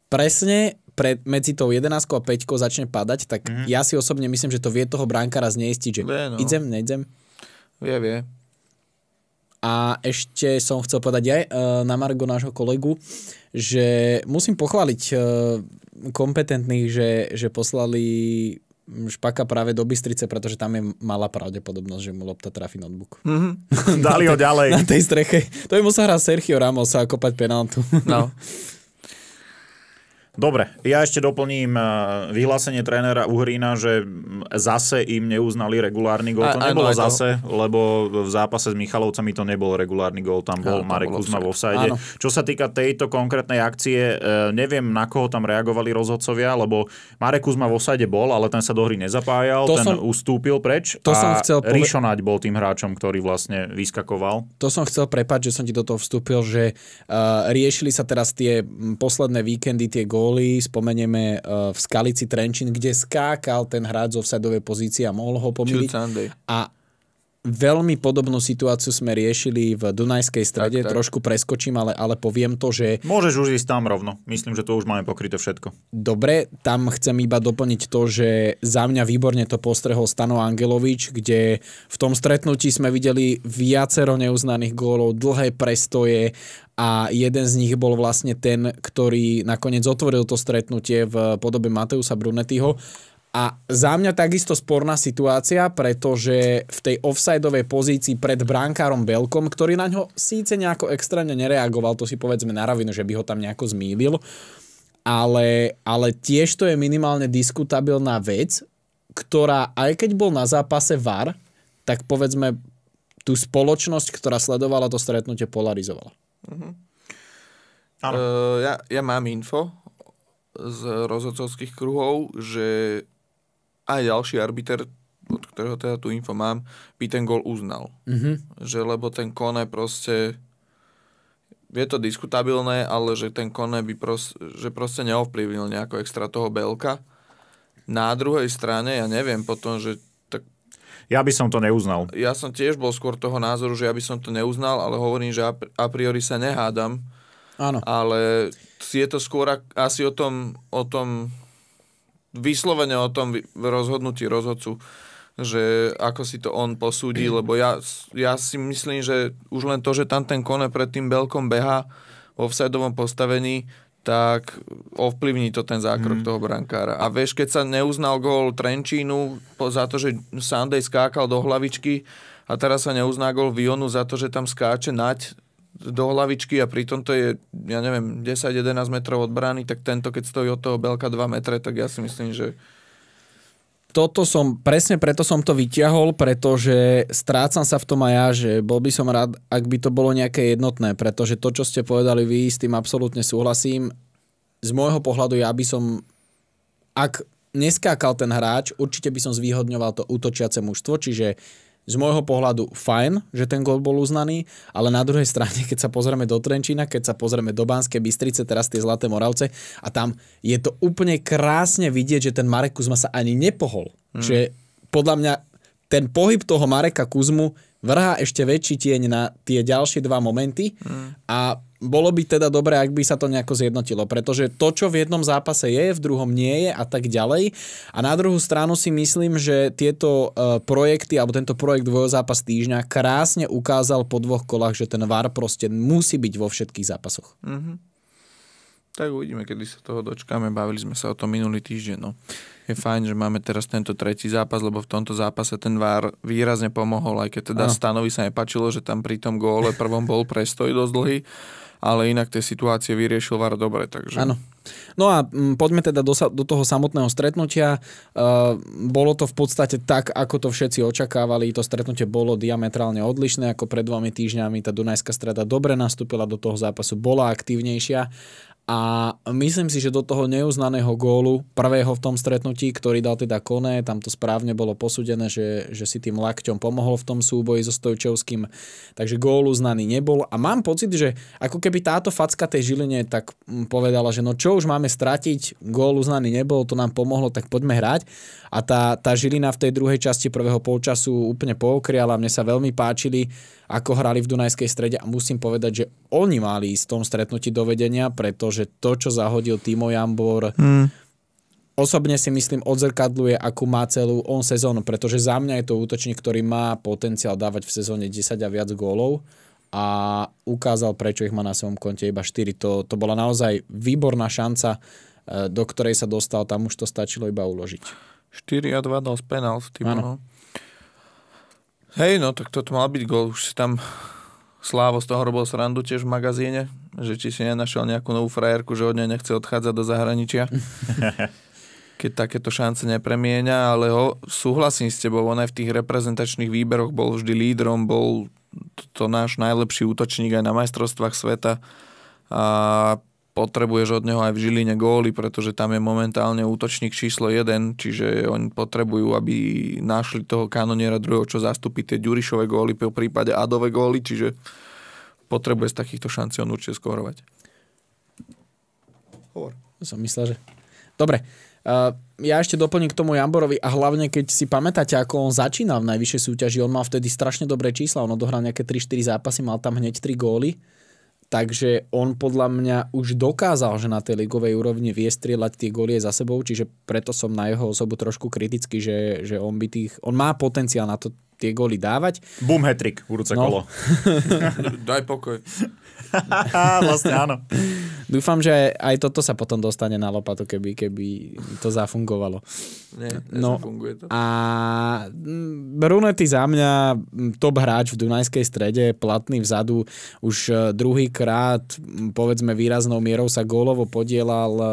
presne pred, medzi tou 11 a 5 začne padať, tak mm. ja si osobne myslím, že to vie toho brankára zneistiť, že Vie, no. idem, nejdem. Vie, vie. A ešte som chcel povedať aj e, na Margo nášho kolegu, že musím pochváliť e, kompetentných, že, že poslali Špaka práve do Bystrice, pretože tam je malá pravdepodobnosť, že mu lopta trafi notebook. Mm-hmm. Dali ho ďalej. Na tej streche. To by musel hrať Sergio Ramos a kopať penaltu. No. Dobre, ja ešte doplním eh, vyhlásenie trénera Uhrína, že zase im neuznali regulárny gól. To nebolo zase, lebo v zápase s Michalovcami to nebol regulárny gól, tam bol ja, Marek Kuzma vo vsajde. Čo sa týka tejto konkrétnej akcie, eh, neviem na koho tam reagovali rozhodcovia, lebo Marek Kuzma vo vsajde bol, ale ten sa do hry nezapájal, to ten som... ustúpil preč to a som chcel pove... Ríšonať bol tým hráčom, ktorý vlastne vyskakoval. To som chcel prepať, že som ti do toho vstúpil, že uh, riešili sa teraz tie posledné víkendy, tie góly góly, spomenieme eh, v Skalici Trenčín, kde skákal ten hráč zo vsadovej pozície a mohol ho pomýliť. A veľmi podobnú situáciu sme riešili v Dunajskej strede, tak, tak. trošku preskočím, ale, ale poviem to, že... Môžeš už ísť tam rovno, myslím, že to už máme pokryté všetko. Dobre, tam chcem iba doplniť to, že za mňa výborne to postrehol Stano Angelovič, kde v tom stretnutí sme videli viacero neuznaných gólov, dlhé prestoje a jeden z nich bol vlastne ten, ktorý nakoniec otvoril to stretnutie v podobe Mateusa Brunetyho. a za mňa takisto sporná situácia, pretože v tej offsideovej pozícii pred Bránkárom Belkom, ktorý na ňo síce nejako extrémne nereagoval, to si povedzme na ravinu, že by ho tam nejako zmýlil, ale, ale tiež to je minimálne diskutabilná vec, ktorá aj keď bol na zápase VAR, tak povedzme tú spoločnosť, ktorá sledovala to stretnutie, polarizovala. Mm-hmm. Uh, ja, ja mám info z rozhodcovských kruhov, že aj ďalší arbiter, od ktorého teda tú info mám, by ten gol uznal. Mm-hmm. Že lebo ten Kone proste je to diskutabilné, ale že ten Kone by proste, že proste neovplyvnil nejako extra toho Belka. Na druhej strane, ja neviem potom, že ja by som to neuznal. Ja som tiež bol skôr toho názoru, že ja by som to neuznal, ale hovorím, že a priori sa nehádam. Áno. Ale je to skôr asi o tom, o tom vyslovene o tom rozhodnutí rozhodcu, že ako si to on posúdi, lebo ja, ja si myslím, že už len to, že tam ten kone pred tým Belkom beha vo vsadovom postavení, tak ovplyvní to ten zákrok mm. toho brankára. A vieš, keď sa neuznal gól Trenčínu za to, že Sunday skákal do hlavičky a teraz sa neuzná gól Vionu za to, že tam skáče nať do hlavičky a pritom to je, ja neviem, 10-11 metrov od brány, tak tento, keď stojí od toho Belka 2 metre, tak ja si myslím, že toto som, presne preto som to vyťahol, pretože strácam sa v tom aj ja, že bol by som rád, ak by to bolo nejaké jednotné, pretože to, čo ste povedali vy, s tým absolútne súhlasím. Z môjho pohľadu ja by som, ak neskákal ten hráč, určite by som zvýhodňoval to útočiace mužstvo, čiže uh, z môjho pohľadu fajn, že ten gol bol uznaný, ale na druhej strane, keď sa pozrieme do Trenčína, keď sa pozrieme do Banskej Bystrice, teraz tie Zlaté Moravce a tam je to úplne krásne vidieť, že ten Marek Kuzma sa ani nepohol. Hmm. Čiže podľa mňa ten pohyb toho Mareka Kuzmu vrhá ešte väčší tieň na tie ďalšie dva momenty hmm. a bolo by teda dobré, ak by sa to nejako zjednotilo, pretože to, čo v jednom zápase je, v druhom nie je a tak ďalej. A na druhú stranu si myslím, že tieto e, projekty, alebo tento projekt dvojozápas týždňa krásne ukázal po dvoch kolách, že ten VAR proste musí byť vo všetkých zápasoch. Mm-hmm. Tak uvidíme, kedy sa toho dočkáme. Bavili sme sa o tom minulý týždeň. No. Je fajn, že máme teraz tento tretí zápas, lebo v tomto zápase ten VAR výrazne pomohol, aj keď teda ano. Stanovi sa nepačilo, že tam pri tom góle prvom bol prestoj dosť dlhý ale inak tie situácie vyriešil VAR dobre. Takže... Áno. No a mm, poďme teda do, do toho samotného stretnutia. E, bolo to v podstate tak, ako to všetci očakávali. To stretnutie bolo diametrálne odlišné ako pred dvomi týždňami. Tá Dunajská streda dobre nastúpila do toho zápasu, bola aktívnejšia a myslím si, že do toho neuznaného gólu, prvého v tom stretnutí, ktorý dal teda Kone, tam to správne bolo posúdené, že, že si tým lakťom pomohol v tom súboji so Stojčovským, takže gól uznaný nebol. A mám pocit, že ako keby táto facka tej Žiline tak mm, povedala, že no čo už máme stratiť, gól uznaný nebol, to nám pomohlo, tak poďme hrať. A tá, tá Žilina v tej druhej časti prvého polčasu úplne pookriala, mne sa veľmi páčili ako hrali v Dunajskej strede a musím povedať, že oni mali ísť v tom stretnutí do vedenia, pretože to, čo zahodil Timo Jambor, mm osobne si myslím odzrkadluje, akú má celú on sezónu, pretože za mňa je to útočník, ktorý má potenciál dávať v sezóne 10 a viac gólov a ukázal, prečo ich má na svojom konte iba 4. To, to bola naozaj výborná šanca, e, do ktorej sa dostal, tam už to stačilo iba uložiť. 4 a 2 dal z penalt, Hej, no tak toto mal byť gol. Už si tam Slávo z toho robil srandu tiež v magazíne, že či si nenašiel nejakú novú frajerku, že od nej nechce odchádzať do zahraničia. keď takéto šance nepremieňa, ale ho, súhlasím s tebou, on aj v tých reprezentačných výberoch bol vždy lídrom, bol to, to náš najlepší útočník aj na majstrovstvách sveta a potrebuješ od neho aj v Žiline góly, pretože tam je momentálne útočník číslo 1, čiže oni potrebujú, aby našli toho kanoniera druhého, čo zastúpi tie Ďurišové góly, po prípade Adové góly, čiže potrebuje z takýchto šancí on určite skórovať. Hovor. Som myslel, že... Dobre, ja ešte doplním k tomu Jamborovi a hlavne keď si pamätáte, ako on začínal v najvyššej súťaži, on mal vtedy strašne dobré čísla, on odohral nejaké 3-4 zápasy, mal tam hneď 3 góly Takže on podľa mňa už dokázal, že na tej ligovej úrovni vie strieľať tie golie za sebou, čiže preto som na jeho osobu trošku kritický, že, že on by tých, on má potenciál na to tie góly dávať. Bum, hetrik, budúce no. kolo. Daj pokoj. vlastne áno. Dúfam, že aj toto sa potom dostane na lopatu, keby, keby to zafungovalo. Nie, no, to. A mm, Brunetti za mňa mm, top hráč v Dunajskej strede, platný vzadu, už e, druhýkrát, mm, povedzme výraznou mierou sa gólovo podielal e,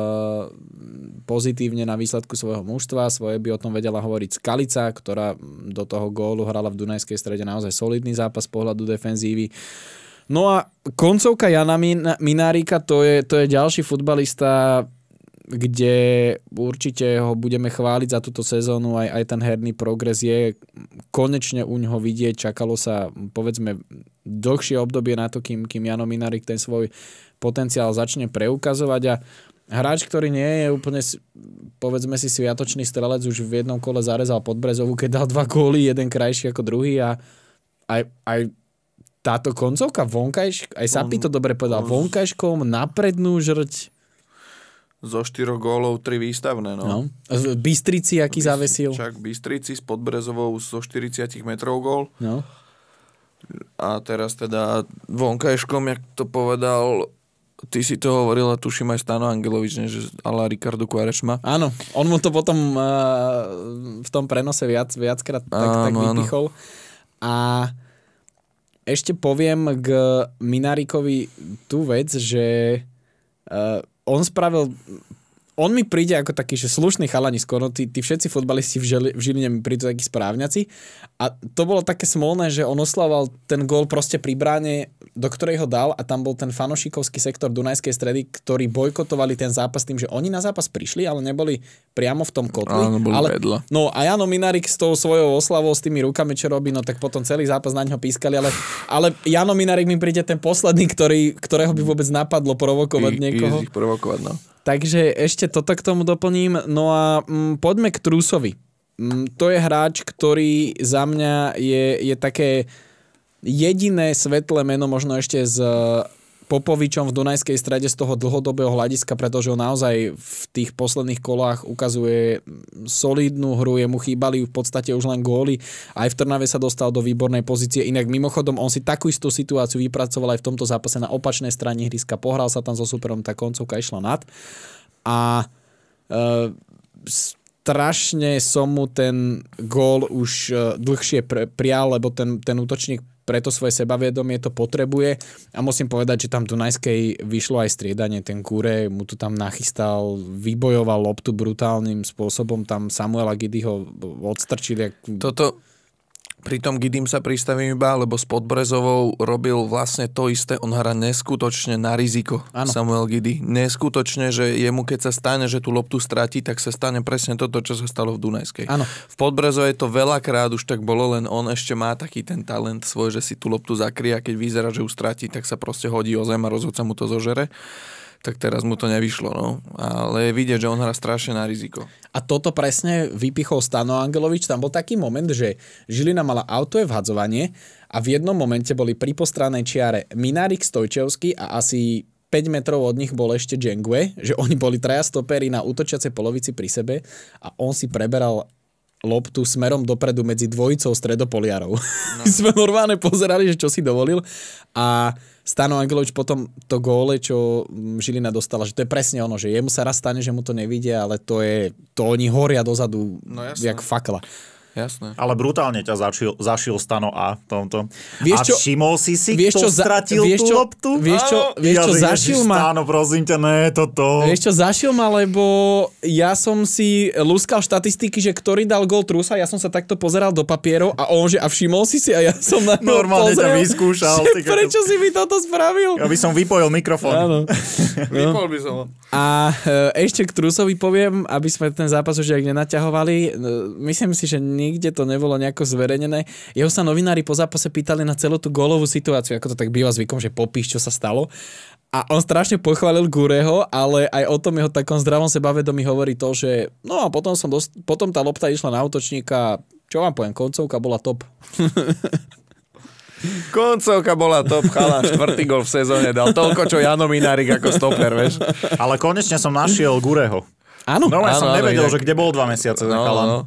pozitívne na výsledku svojho mužstva, svoje by o tom vedela hovoriť Skalica, ktorá do toho gólu hrala v Dunajskej strede naozaj solidný zápas z pohľadu defenzívy. No a koncovka Jana Minárika, to je, to je ďalší futbalista, kde určite ho budeme chváliť za túto sezónu, aj, aj ten herný progres je konečne u ňoho vidieť, čakalo sa povedzme dlhšie obdobie na to, kým, kým Jano Minarik ten svoj potenciál začne preukazovať a hráč, ktorý nie je úplne, povedzme si, sviatočný strelec, už v jednom kole zarezal brezovu, keď dal dva góly, jeden krajší ako druhý a aj, aj táto koncovka vonkajšk, aj Sapi to dobre povedal, on, vonkajškom na prednú žrť. Zo 4 gólov tri výstavné, no. no. Bystrici, aký Bystri, zavesil. Čak Bystrici s Podbrezovou zo 40 metrov gól. No. A teraz teda vonkajškom, jak to povedal, ty si to a tuším aj Stano Angelovič, ne, že ala Ricardo Quaresma. Áno, on mu to potom uh, v tom prenose viac, viackrát tak, áno, tak vypichol. Áno. A ešte poviem k Minarikovi tú vec, že uh, on spravil on mi príde ako taký, že slušný chalani skoro, no, tí, tí všetci futbalisti v, Žili, v Žiline mi prídu takí správňaci a to bolo také smolné, že on oslavoval ten gól proste pri bráne do ktorej ho dal a tam bol ten fanošikovský sektor Dunajskej stredy, ktorí bojkotovali ten zápas tým, že oni na zápas prišli, ale neboli priamo v tom kotli. Áno, boli ale, vedľa. No a Jano Minarik s tou svojou oslavou, s tými rukami, čo robí, no tak potom celý zápas na ňo pískali, ale, ale Jano Minarik mi príde ten posledný, ktorý, ktorého by vôbec napadlo provokovať I, niekoho. Ich provokovať, no. Takže ešte toto k tomu doplním. No a m, mm, poďme k Trusovi. M, mm, to je hráč, ktorý za mňa je, je také Jediné svetlé meno možno ešte z e, Popovičom v Dunajskej strede z toho dlhodobého hľadiska, pretože on naozaj v tých posledných kolách ukazuje solidnú hru, jemu chýbali v podstate už len góly. Aj v Trnave sa dostal do výbornej pozície. Inak mimochodom, on si takú istú situáciu vypracoval aj v tomto zápase na opačnej strane hryska. Pohral sa tam so superom, tá koncovka išla nad. A e, strašne som mu ten gól už e, dlhšie prial, lebo ten, ten útočník preto svoje sebavedomie to potrebuje a musím povedať, že tam Dunajskej vyšlo aj striedanie, ten Kure mu to tam nachystal, vybojoval loptu brutálnym spôsobom, tam Samuela Gidyho odstrčili. Toto, pri tom Gidim sa pristavím iba, lebo s Podbrezovou robil vlastne to isté, on hrá neskutočne na riziko, ano. Samuel Gidi. Neskutočne, že jemu keď sa stane, že tú loptu stratí, tak sa stane presne toto, čo sa stalo v Dunajskej. Ano. V Podbrezove to veľakrát už tak bolo, len on ešte má taký ten talent svoj, že si tú loptu zakrie a keď vyzerá, že ju stratí, tak sa proste hodí o zem a rozhodca mu to zožere tak teraz mu to nevyšlo, no. Ale je vidieť, že on hrá strašne na riziko. A toto presne vypichol Stano Angelovič, tam bol taký moment, že Žilina mala auto je hadzovanie a v jednom momente boli pri postranej čiare Minárik Stojčevský a asi 5 metrov od nich bol ešte Džengue, že oni boli traja stopery na útočiacej polovici pri sebe a on si preberal loptu smerom dopredu medzi dvojicou stredopoliarov. No. Sme normálne pozerali, že čo si dovolil a Stano Angelovič potom to góle, čo mm, Žilina dostala, že to je presne ono, že jemu sa raz stane, že mu to nevidia, ale to je, to oni horia dozadu, no, jak fakla. Jasné. Ale brutálne ťa zašil, zašil Stano A tomto. Vieš čo, a všimol si si, vieš kto stratil vieš čo, tú loptu? Vieš čo, vieš čo, ja, zašil ma... Stano, prosím ťa, ne, toto. Vieš čo, zašil ma, lebo ja som si lúskal štatistiky, že ktorý dal gol Trusa, ja som sa takto pozeral do papierov a on, že a všimol si si a ja som na Normálne pozeral, ťa vyskúšal. Že, prečo si mi toto spravil? Ja by som vypojil mikrofón. Áno. No. Vypol by som. A e, ešte k Trusovi poviem, aby sme ten zápas už nenaťahovali. E, myslím si, že nie nikde to nebolo nejako zverejnené. Jeho sa novinári po zápase pýtali na celú tú golovú situáciu, ako to tak býva zvykom, že popíš, čo sa stalo. A on strašne pochválil Gureho, ale aj o tom jeho takom zdravom sebavedomí hovorí to, že no a potom, som dost... potom tá lopta išla na útočníka, čo vám poviem, koncovka bola top. Koncovka bola top, chala, štvrtý gol v sezóne dal. Toľko, čo Jano Minárik ako stoper, vieš. Ale konečne som našiel Gureho. Áno, no, ja áno, som nevedel, áno, že kde bol dva mesiace. No, no.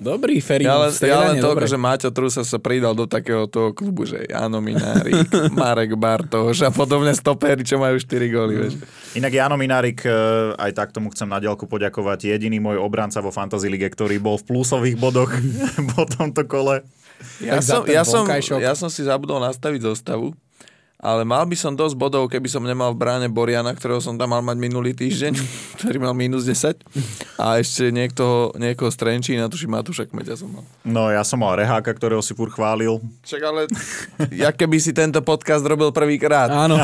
Dobrý Ferry. Ja len, ja len toľko, že Maťo Trusa sa pridal do takého toho klubu, že Jano Minárik, Marek Bartoš a podobne stopéri, čo majú 4 góly. Mm. Inak Jano Minárik, e, aj tak tomu chcem na ďalku poďakovať, jediný môj obranca vo Fantasy League, ktorý bol v plusových bodoch po tomto kole. Ja som, ja, som, ja som si zabudol nastaviť zostavu, ale mal by som dosť bodov, keby som nemal v bráne Boriana, ktorého som tam mal mať minulý týždeň, ktorý mal minus 10. A ešte niekto, niekoho z Trenčína, tuším Matúša Kmeťa som mal. No, ja som mal Reháka, ktorého si fur chválil. Čak, ale ja keby si tento podcast robil prvýkrát. Áno.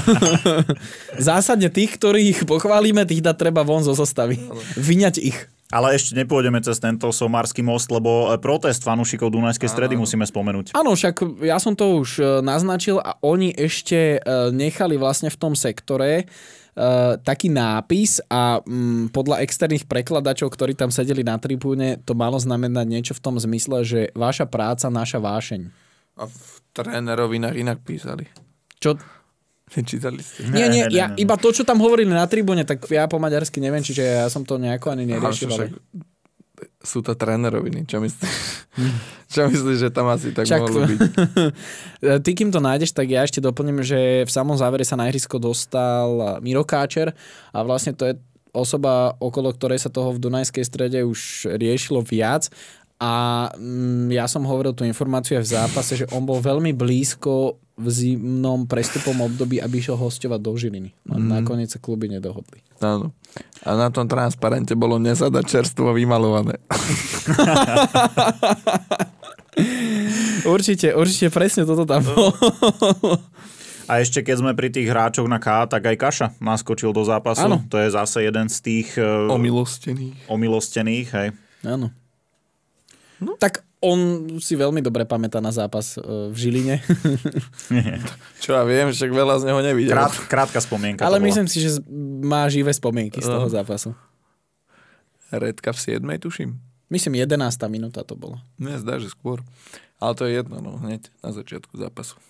Zásadne tých, ktorých pochválime, tých dá treba von zo zostavy. Vyňať ich. Ale ešte nepôjdeme cez tento somársky most, lebo e, protest fanúšikov Dunajskej stredy musíme spomenúť. Áno, však ja som to už e, naznačil a oni ešte e, nechali vlastne v tom sektore taký nápis a mm, podľa externých prekladačov, ktorí tam sedeli na tribúne, to malo znamenať niečo v tom zmysle, že vaša práca, naša vášeň. A v trénerovinách inak písali. Čo? Nečítali ste. Nie, nie, ja, iba to, čo tam hovorili na tribúne, tak ja po maďarsky neviem, čiže ja som to nejako ani neriešil. Ale... sú to tréneroviny, čo myslíš? čo myslíš, že tam asi tak Čak, mohlo byť? Ty, kým to nájdeš, tak ja ešte doplním, že v samom závere sa na ihrisko dostal Miro Káčer a vlastne to je osoba, okolo ktorej sa toho v Dunajskej strede už riešilo viac a mm, ja som hovoril tú informáciu aj v zápase, že on bol veľmi blízko v zimnom prestupom období, aby išiel hostovať do Žiliny. A no, mm. Nakoniec sa kluby nedohodli. Áno. A na tom transparente bolo nezada čerstvo vymalované. určite, určite presne toto tam no. bolo. A ešte keď sme pri tých hráčoch na K, tak aj Kaša naskočil do zápasu. Áno. To je zase jeden z tých... E, omilostených. Omilostených, hej. Áno. No. Tak on si veľmi dobre pamätá na zápas e, v Žiline. Čo ja viem, však veľa z neho nevidel. Krát, krátka spomienka. Ale myslím si, že má živé spomienky z toho zápasu. Redka v 7. tuším. Myslím, 11. minúta to bola. zdá, že skôr. Ale to je jedno, no, hneď na začiatku zápasu.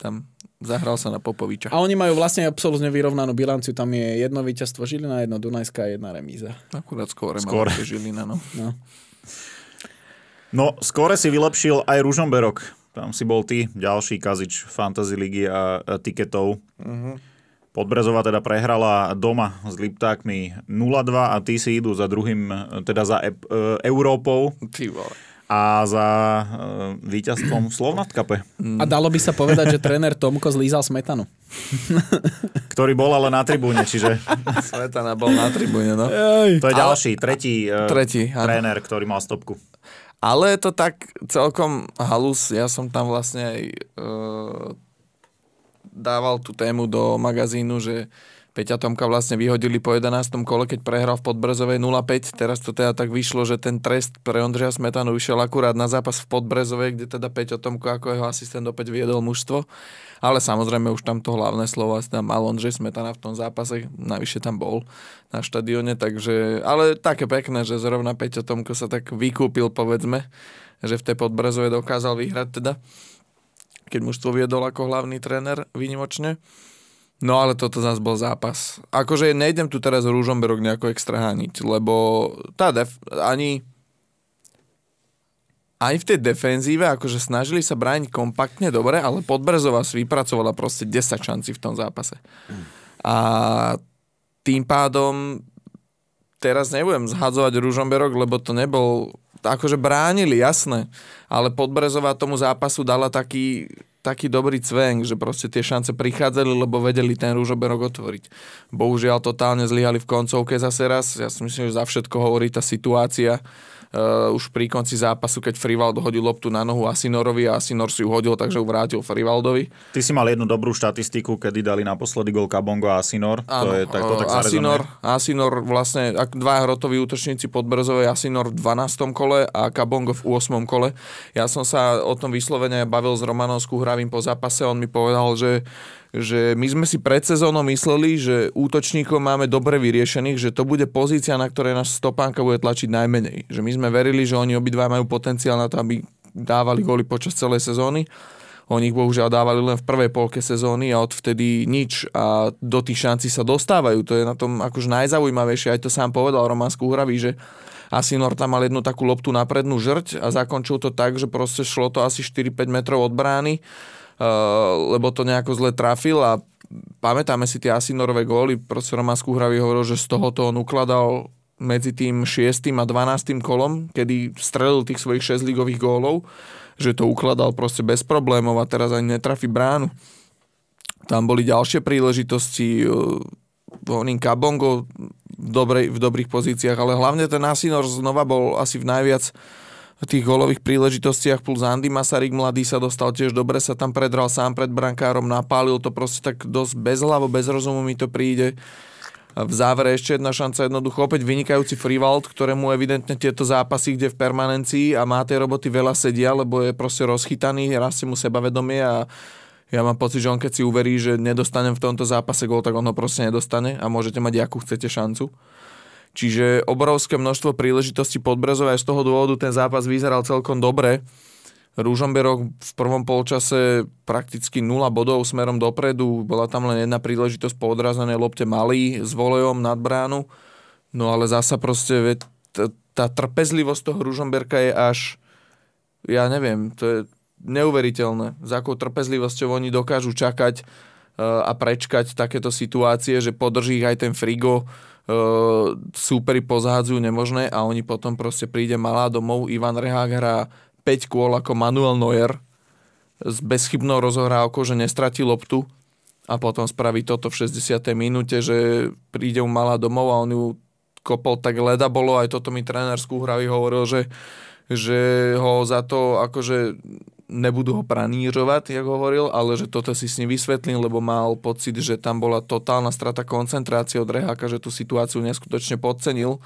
Tam zahral sa na Popoviča. A oni majú vlastne absolútne vyrovnanú bilanciu. Tam je jedno víťazstvo Žilina, jedno Dunajská a jedna remíza. Akurát skôr, skôr. Žilina, no. no. No, skore si vylepšil aj Ružomberok. Tam si bol ty, ďalší kazič Fantasy ligy a, a tiketov. Uh-huh. Podbrezová teda prehrala doma s Liptákmi 0-2 a ty si idú za druhým, teda za e- e- Európou. Ty vole a za e, víťazstvom v kape. A dalo by sa povedať, že tréner Tomko zlízal smetanu. Ktorý bol ale na tribúne, čiže... Smetana bol na tribúne, no. Ej. To je ďalší, tretí, e, tretí tréner, ktorý mal stopku. Ale je to tak celkom halus. Ja som tam vlastne aj e, dával tú tému do magazínu, že Peťa Tomka vlastne vyhodili po 11. kole, keď prehral v Podbrezovej 0-5. Teraz to teda tak vyšlo, že ten trest pre Ondřeja Smetanu vyšiel akurát na zápas v Podbrezovej, kde teda Peťa Tomko ako jeho asistent opäť viedol mužstvo. Ale samozrejme už tam to hlavné slovo asi tam mal Ondřej Smetana v tom zápase, navyše tam bol na štadióne, takže, ale také pekné, že zrovna Peťa Tomko sa tak vykúpil, povedzme, že v tej Podbrezovej dokázal vyhrať teda, keď mužstvo viedol ako hlavný tréner výnimočne. No ale toto z nás bol zápas. Akože nejdem tu teraz Rúžomberok nejako extra hániť, lebo tá def- ani aj v tej defenzíve, akože snažili sa brániť kompaktne dobre, ale Podbrezová si vypracovala proste 10 šanci v tom zápase. A tým pádom teraz nebudem zhadzovať rúžomberok, lebo to nebol akože bránili, jasné, ale Podbrezová tomu zápasu dala taký taký dobrý cvenk, že proste tie šance prichádzali, lebo vedeli ten rúžoberok otvoriť. Bohužiaľ totálne zlyhali v koncovke zase raz. Ja si myslím, že za všetko hovorí tá situácia, uh, už pri konci zápasu, keď Frivald hodil loptu na nohu Asinorovi a Asinor si ju hodil, takže ju vrátil Frivaldovi. Ty si mal jednu dobrú štatistiku, kedy dali naposledy gol Kabongo a Asinor. Áno, to je, tak, to eh, tak Asinor, Asinor vlastne, ak dva hrotoví útočníci Brzovej, Asinor v 12. kole a Kabongo v 8. kole. Ja som sa o tom vyslovene bavil s Romanovskú hravím po zápase, on mi povedal, že že my sme si pred sezónou mysleli, že útočníkov máme dobre vyriešených, že to bude pozícia, na ktorej náš stopánka bude tlačiť najmenej. Že my sme verili, že oni obidva majú potenciál na to, aby dávali góly počas celej sezóny. Oni ich bohužiaľ dávali len v prvej polke sezóny a odvtedy nič a do tých šanci sa dostávajú. To je na tom akož najzaujímavejšie, aj to sám povedal Roman Skúhravý, že asi tam mal jednu takú loptu na prednú žrť a zakončil to tak, že proste šlo to asi 4-5 metrov od brány Eh, lebo to nejako zle trafil a pamätáme si tie Asinorové góly, proste Roman Skuhravý hovoril, že z tohoto on ukladal medzi tým 6. a 12. kolom, kedy strelil tých svojich 6 ligových gólov, že to ukladal proste bez problémov a teraz ani netrafi bránu. Tam boli ďalšie príležitosti, eh, Honin Kabongo v, dobrej, v dobrých pozíciách, ale hlavne ten Asinor znova bol asi v najviac tých golových príležitostiach plus Andy Masaryk mladý sa dostal tiež dobre, sa tam predral sám pred brankárom, napálil to proste tak dosť bezhlavo, bez rozumu mi to príde. V závere ešte jedna šanca, jednoducho opäť vynikajúci Freewald, ktorému evidentne tieto zápasy, kde v permanencii a má tej roboty veľa sedia, lebo je proste rozchytaný, raz si mu sebavedomie a ja mám pocit, že on keď si uverí, že nedostanem v tomto zápase gol, tak on ho proste nedostane a môžete mať akú chcete šancu. Čiže obrovské množstvo príležitostí Podbrezov aj z toho dôvodu ten zápas vyzeral celkom dobre. Rúžomberok v prvom polčase prakticky 0 bodov smerom dopredu, bola tam len jedna príležitosť po odrazenej lopte malý s volejom nad bránu, no ale zasa proste tá trpezlivosť toho Rúžomberka je až, ja neviem, to je neuveriteľné, Za akou trpezlivosťou oni dokážu čakať e, a prečkať takéto situácie, že podrží ich aj ten Frigo, Ehm, súperi pozádzajú nemožné a oni potom proste príde malá domov, Ivan Rehák hrá 5 kôl ako Manuel Neuer s bezchybnou rozohrávkou, že nestratí loptu a potom spraví toto v 60. minúte, že príde mu malá domov a on ju kopol tak leda bolo, aj toto mi trénerskú hravy hovoril, že, že ho za to akože nebudú ho pranírovať, jak hovoril, ale že toto si s ním vysvetlím, lebo mal pocit, že tam bola totálna strata koncentrácie od Reháka, že tú situáciu neskutočne podcenil.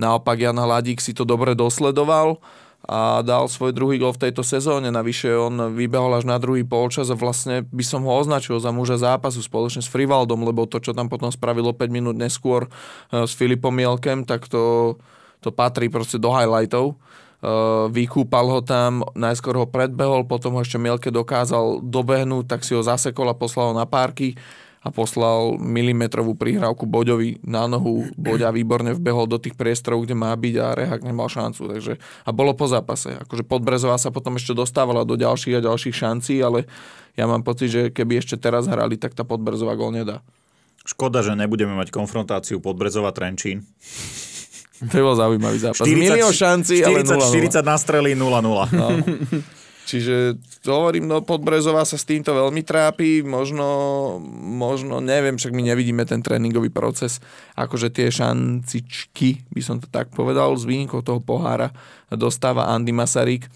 Naopak Jan Hladík si to dobre dosledoval a dal svoj druhý gol v tejto sezóne. Navyše on vybehol až na druhý polčas a vlastne by som ho označil za muža zápasu spoločne s Frivaldom, lebo to, čo tam potom spravilo 5 minút neskôr eh, s Filipom Mielkem, tak to, to patrí proste do highlightov Eh, vykúpal ho tam, najskôr ho predbehol, potom ho ešte Mielke dokázal dobehnúť, tak si ho zasekol a poslal ho na párky a poslal milimetrovú prihrávku Boďovi na nohu. Boďa výborne vbehol do tých priestorov, kde má byť a Rehak nemal šancu. Takže, a bolo po zápase. Akože Podbrezová sa potom ešte dostávala do ďalších a ďalších šancí, ale ja mám pocit, že keby ešte teraz hrali, tak tá Podbrezová gol nedá. Škoda, že nebudeme mať konfrontáciu podbrezová Trenčín. To bol zaujímavý zápas. 40, Milio šanci, 40, ale 40, 40 strely, 0-0. No. Čiže hovorím, no Podbrezová sa s týmto veľmi trápi, možno, možno neviem, však my nevidíme ten tréningový proces, akože tie šancičky, by som to tak povedal, s výnikov toho pohára dostáva Andy Masaryk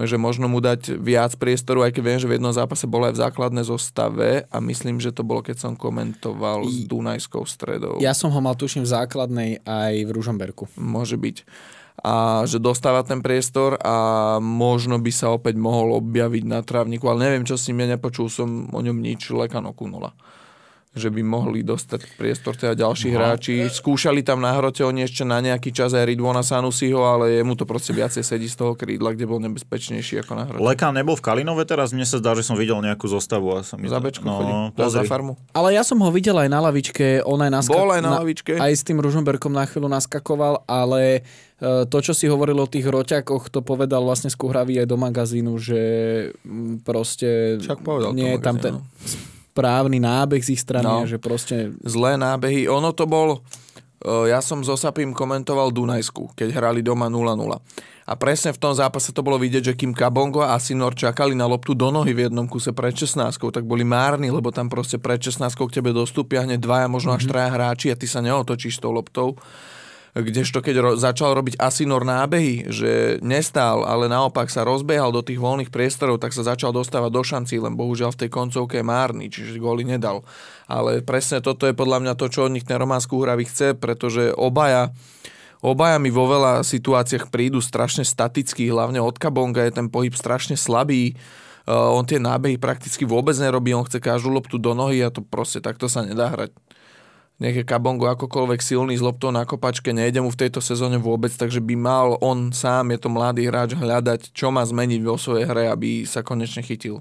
že možno mu dať viac priestoru, aj keď viem, že v jednom zápase bol aj v základnej zostave a myslím, že to bolo, keď som komentoval s Dunajskou stredou. Ja som ho mal tuším v základnej aj v Ružomberku. Môže byť a že dostáva ten priestor a možno by sa opäť mohol objaviť na trávniku, ale neviem, čo si mňa nepočul som o ňom nič, Lekano Kunula že by mohli dostať priestor teda ďalší no. hráči. Skúšali tam na hrote oni ešte na nejaký čas aj Ridvona Sanusiho, ale jemu to proste viacej sedí z toho krídla, kde bol nebezpečnejší ako na hrote. Lekán nebol v Kalinove teraz, mne sa zdá, že som videl nejakú zostavu. A som za bečku no, chodí, za farmu. Ale ja som ho videl aj na lavičke, on aj, naskak... bol aj na lavičke. Na... Aj s tým Ružomberkom na chvíľu naskakoval, ale e, to, čo si hovoril o tých roťakoch, to povedal vlastne Skuhravý aj do magazínu, že mm, proste Čak povedal nie tam ten... No správny nábeh z ich strany, no, že proste... Zlé nábehy. Ono to bol... Eh, ja som so Sapim komentoval Dunajsku, keď hrali doma 0-0. A presne v tom zápase to bolo vidieť, že kým Kabongo a Sinor čakali na loptu do nohy v jednom kuse pred 16, tak boli márni, lebo tam proste pred 16 k tebe dostupia hneď dvaja, možno mm-hmm. až mhm. traja hráči a ty sa neotočíš s tou loptou. Kdežto keď ro- začal robiť Asinor nábehy, že nestál, ale naopak sa rozbehal do tých voľných priestorov, tak sa začal dostávať do šancí, len bohužiaľ v tej koncovke je márny, čiže góly nedal. Ale presne toto je podľa mňa to, čo od nich ten Román Skúhravý chce, pretože obaja Obaja mi vo veľa situáciách prídu strašne statickí, hlavne od Kabonga je ten pohyb strašne slabý. Uh, on tie nábehy prakticky vôbec nerobí, on chce každú loptu do nohy a to proste takto sa nedá hrať nech je Kabongo akokoľvek silný z loptou na kopačke, nejde mu v tejto sezóne vôbec, takže by mal on sám, je to mladý hráč, hľadať, čo má zmeniť vo svojej hre, aby sa konečne chytil.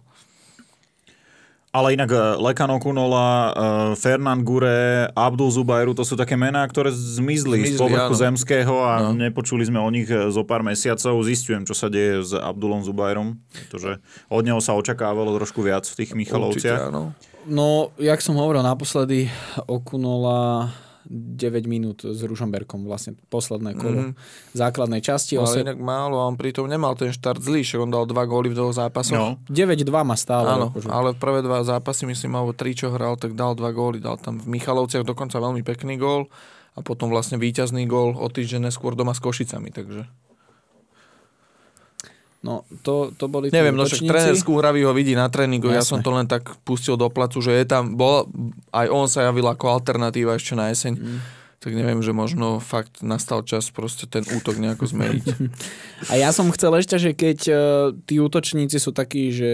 Ale inak eh, Lekano Kunola, eh, Fernand Gure, Abdul Zubairu, to sú také mená, ktoré zmizli, zmizli z povrchu zemského a no. nepočuli sme o nich eh, zo pár mesiacov. Zistujem, čo sa deje s Abdulom Zubairom, pretože od neho sa očakávalo trošku viac v tých Michalovciach. Určite, áno. No, jak som hovoril naposledy, Okunola 9 minút s Ružomberkom, vlastne posledné kolo mm. základnej časti. No, ale osie... inak málo, a on pritom nemal ten štart zlý, že on dal dva góly v dvoch zápasoch. No. 9-2 má stále. Áno, akože. ale prvé dva zápasy, myslím, alebo tri, čo hral, tak dal dva góly, dal tam v Michalovciach dokonca veľmi pekný gól a potom vlastne víťazný gól o týždeň neskôr doma s Košicami, takže... No, to, to boli Neviem, no však trenerskú hravy ho vidí na tréningu, ja som to len tak pustil do placu, že je tam, bol, aj on sa javil ako alternatíva ešte na jeseň. Mm tak neviem, že možno fakt nastal čas proste ten útok nejako zmeniť. A ja som chcel ešte, že keď e, tí útočníci sú takí, že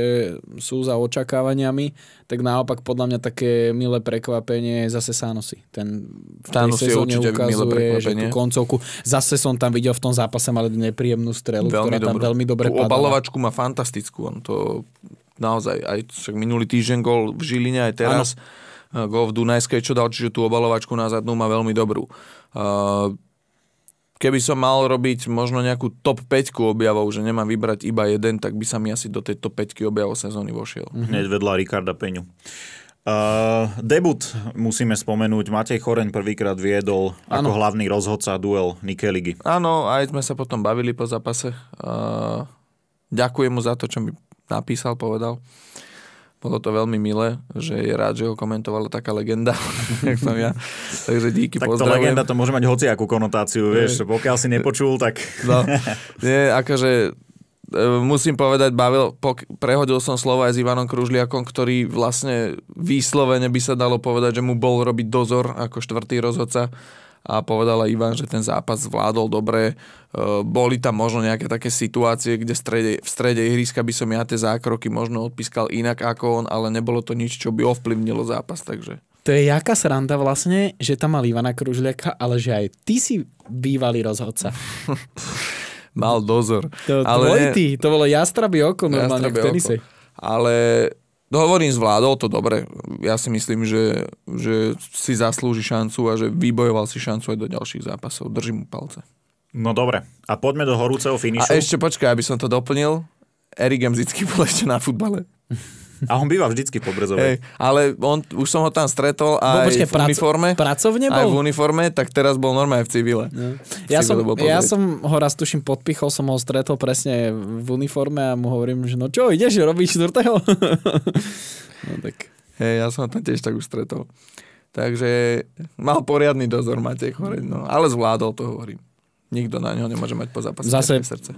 sú za očakávaniami, tak naopak podľa mňa také milé prekvapenie je zase Sánosi. Ten v Thanos je určite ukazuje, milé prekvapenie. Že tú koncovku, zase som tam videl v tom zápase mali nepríjemnú strelu, veľmi ktorá dobrú. tam veľmi dobre padla. Obalovačku má fantastickú, on to naozaj, aj minulý týždeň gol v Žiline, aj teraz. Ano go v Dunajskej, čo dal, čiže tú obalovačku na zadnú má veľmi dobrú. Keby som mal robiť možno nejakú top 5 objavov, že nemám vybrať iba jeden, tak by sa mi asi do tej top 5 objavov sezóny vošiel. Mhm. Hneď vedľa Ricarda Peňu. Uh, debut musíme spomenúť. Matej Choreň prvýkrát viedol ano. ako hlavný rozhodca duel Nike Ligy. Áno, aj sme sa potom bavili po zápase. Uh, ďakujem mu za to, čo mi napísal, povedal. Uh, bolo to veľmi milé, že je rád, že ho komentovala taká legenda, jak som ja. Takže díky, tak pozdravujem. Tak legenda to môže mať hociakú konotáciu, vieš, pokiaľ si nepočul, tak... no, nie, akože e, musím povedať, bavil, pok- prehodil som slovo aj s Ivanom Kružliakom, ktorý vlastne výslovene by sa dalo povedať, že mu bol robiť dozor ako štvrtý rozhodca a povedala Ivan, že ten zápas zvládol dobre. E, boli tam možno nejaké také situácie, kde v strede, v strede ihriska by som ja tie zákroky možno odpískal inak ako on, ale nebolo to nič, čo by ovplyvnilo zápas, takže... To je jaká sranda vlastne, že tam mal Ivana Kružliaka, ale že aj ty si bývalý rozhodca. mal dozor. To, ale... Dvojty, to bolo jastrabie oko normálne v tenise. Oko. Ale Dohovorím no, s vládou, to dobre. Ja si myslím, že, že si zaslúži šancu a že vybojoval si šancu aj do ďalších zápasov. Držím mu palce. No dobre. A poďme do horúceho finišu. A ešte počkaj, aby som to doplnil. Erik Gemzický bol ešte na futbale. A on býva vždycky v Pobrezovej. Hey, ale on, už som ho tam stretol no, a v prac- uniforme. Pracovne bol? Aj v uniforme, tak teraz bol normálne v civile. No. V ja, som, ja som ho raz tuším podpichol, som ho stretol presne v uniforme a mu hovorím, že no čo, ideš robíš čtvrtého? no tak. Hey, ja som ho tam tiež tak už stretol. Takže mal poriadny dozor Matej Choreň, no, ale zvládol to, hovorím. Nikto na ňo nemôže mať po zápase Zase, srdce.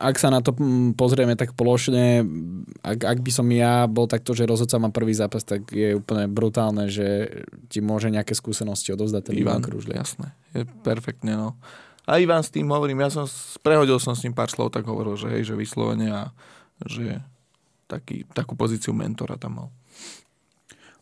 ak sa na to mm, pozrieme tak plošne, ak, ak by som ja bol takto, že rozhodca má prvý zápas, tak je úplne brutálne, že ti môže nejaké skúsenosti odovzdať ten Ivan, Ivan Jasné, je perfektne, no. A Ivan s tým hovorím, ja som, prehodil som s ním pár slov, tak hovoril, že hej, že vyslovene a že taký, takú pozíciu mentora tam mal.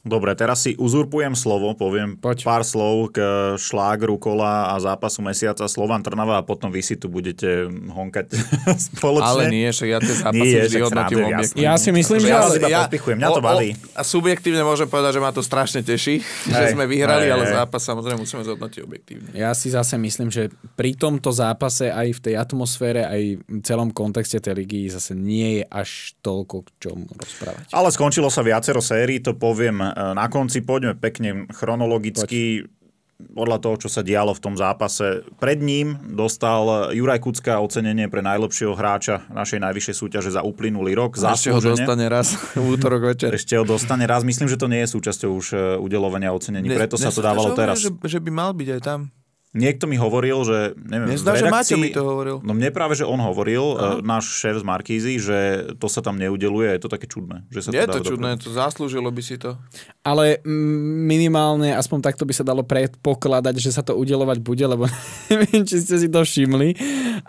Dobre, teraz si uzurpujem slovo, poviem Poď. pár slov k šlágru kola a zápasu mesiaca Slovan Trnava a potom vy si tu budete honkať spoločne. Ale nie, že ja tie zápasy nie, vždy hodnotím objektívne. Ja si myslím, že... Ja, ja, ja, mňa to baví. O, a subjektívne môžem povedať, že ma to strašne teší, hej, že sme vyhrali, hej, ale zápas samozrejme musíme zhodnotiť objektívne. Ja si zase myslím, že pri tomto zápase aj v tej atmosfére, aj v celom kontexte tej ligy zase nie je až toľko k čomu rozprávať. Ale skončilo sa viacero sérií, to poviem Eh, na konci poďme pekne chronologicky. Poď podľa toho, čo sa dialo v tom zápase. Pred ním dostal Juraj Kucka ocenenie pre najlepšieho hráča našej najvyššej súťaže za uplynulý rok. Ešte ho dostane raz v útorok večer. Ešte ho dostane raz. Myslím, že to nie je súčasťou už eh, udelovania ocenení. Ne, Preto ne, sa to dávalo teraz. Že, že by mal byť aj tam niekto mi hovoril, že... Neviem, Nezdá, redakcii, že Maťo mi to hovoril. No mne práve, že on hovoril, uh-huh. náš šéf z Markízy, že to sa tam neudeluje, je to také čudné. Že sa je to, to čudné, to zaslúžilo by si to. Ale minimálne, aspoň takto by sa dalo predpokladať, že sa to udelovať bude, lebo neviem, či ste si to všimli,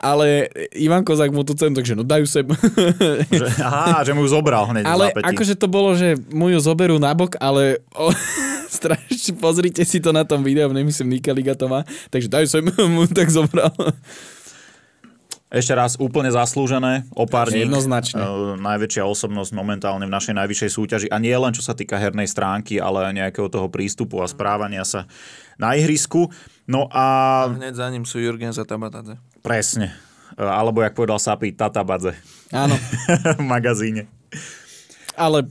ale Ivan Kozák mu tu cenu, takže no dajú sem. že, aha, že mu ju zobral hneď Ale akože to bolo, že mu ju zoberú nabok, ale... O, strašne, pozrite si to na tom videu, nemyslím Nika to má takže tak som mu tak zobral. Ešte raz úplne zaslúžené, opárne. Jednoznačne. Uh, najväčšia osobnosť momentálne v našej najvyššej súťaži. A nie len čo sa týka hernej stránky, ale aj nejakého toho prístupu a správania sa na ihrisku. No a... a hneď za ním sú Jurgen Tabatadze. Presne. Eh, alebo, jak povedal Sapi, Tatabadze. Áno. v magazíne. Ale,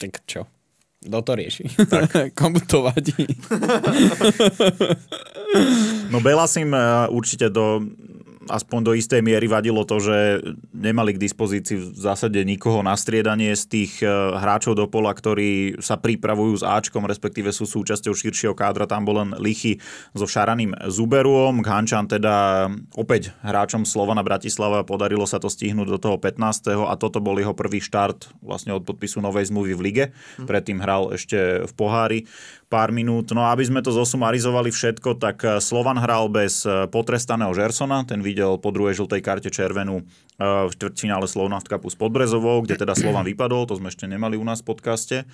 tak čo? Kto to rieši? Tak. Komu to vadí? No im e, určite do aspoň do istej miery vadilo to, že nemali k dispozícii v zásade nikoho na striedanie z tých e, hráčov do pola, ktorí sa pripravujú s Ačkom, respektíve sú súčasťou širšieho kádra. Tam bol len Lichy so Šaraným Zuberuom. Hančan teda opäť hráčom Slovana Bratislava podarilo sa to stihnúť do toho 15. a toto bol jeho prvý štart vlastne od podpisu novej zmluvy v lige. Mhm. Predtým hral ešte v pohári pár minút. No aby sme to zosumarizovali všetko, tak e, Slovan hral bez e, potrestaného Žersona, ten videl videl po druhej žltej karte červenú e, v štvrtfinále Slovnaft Cupu s Podbrezovou, kde teda Slovan vypadol, to sme ešte nemali u nás v podcaste.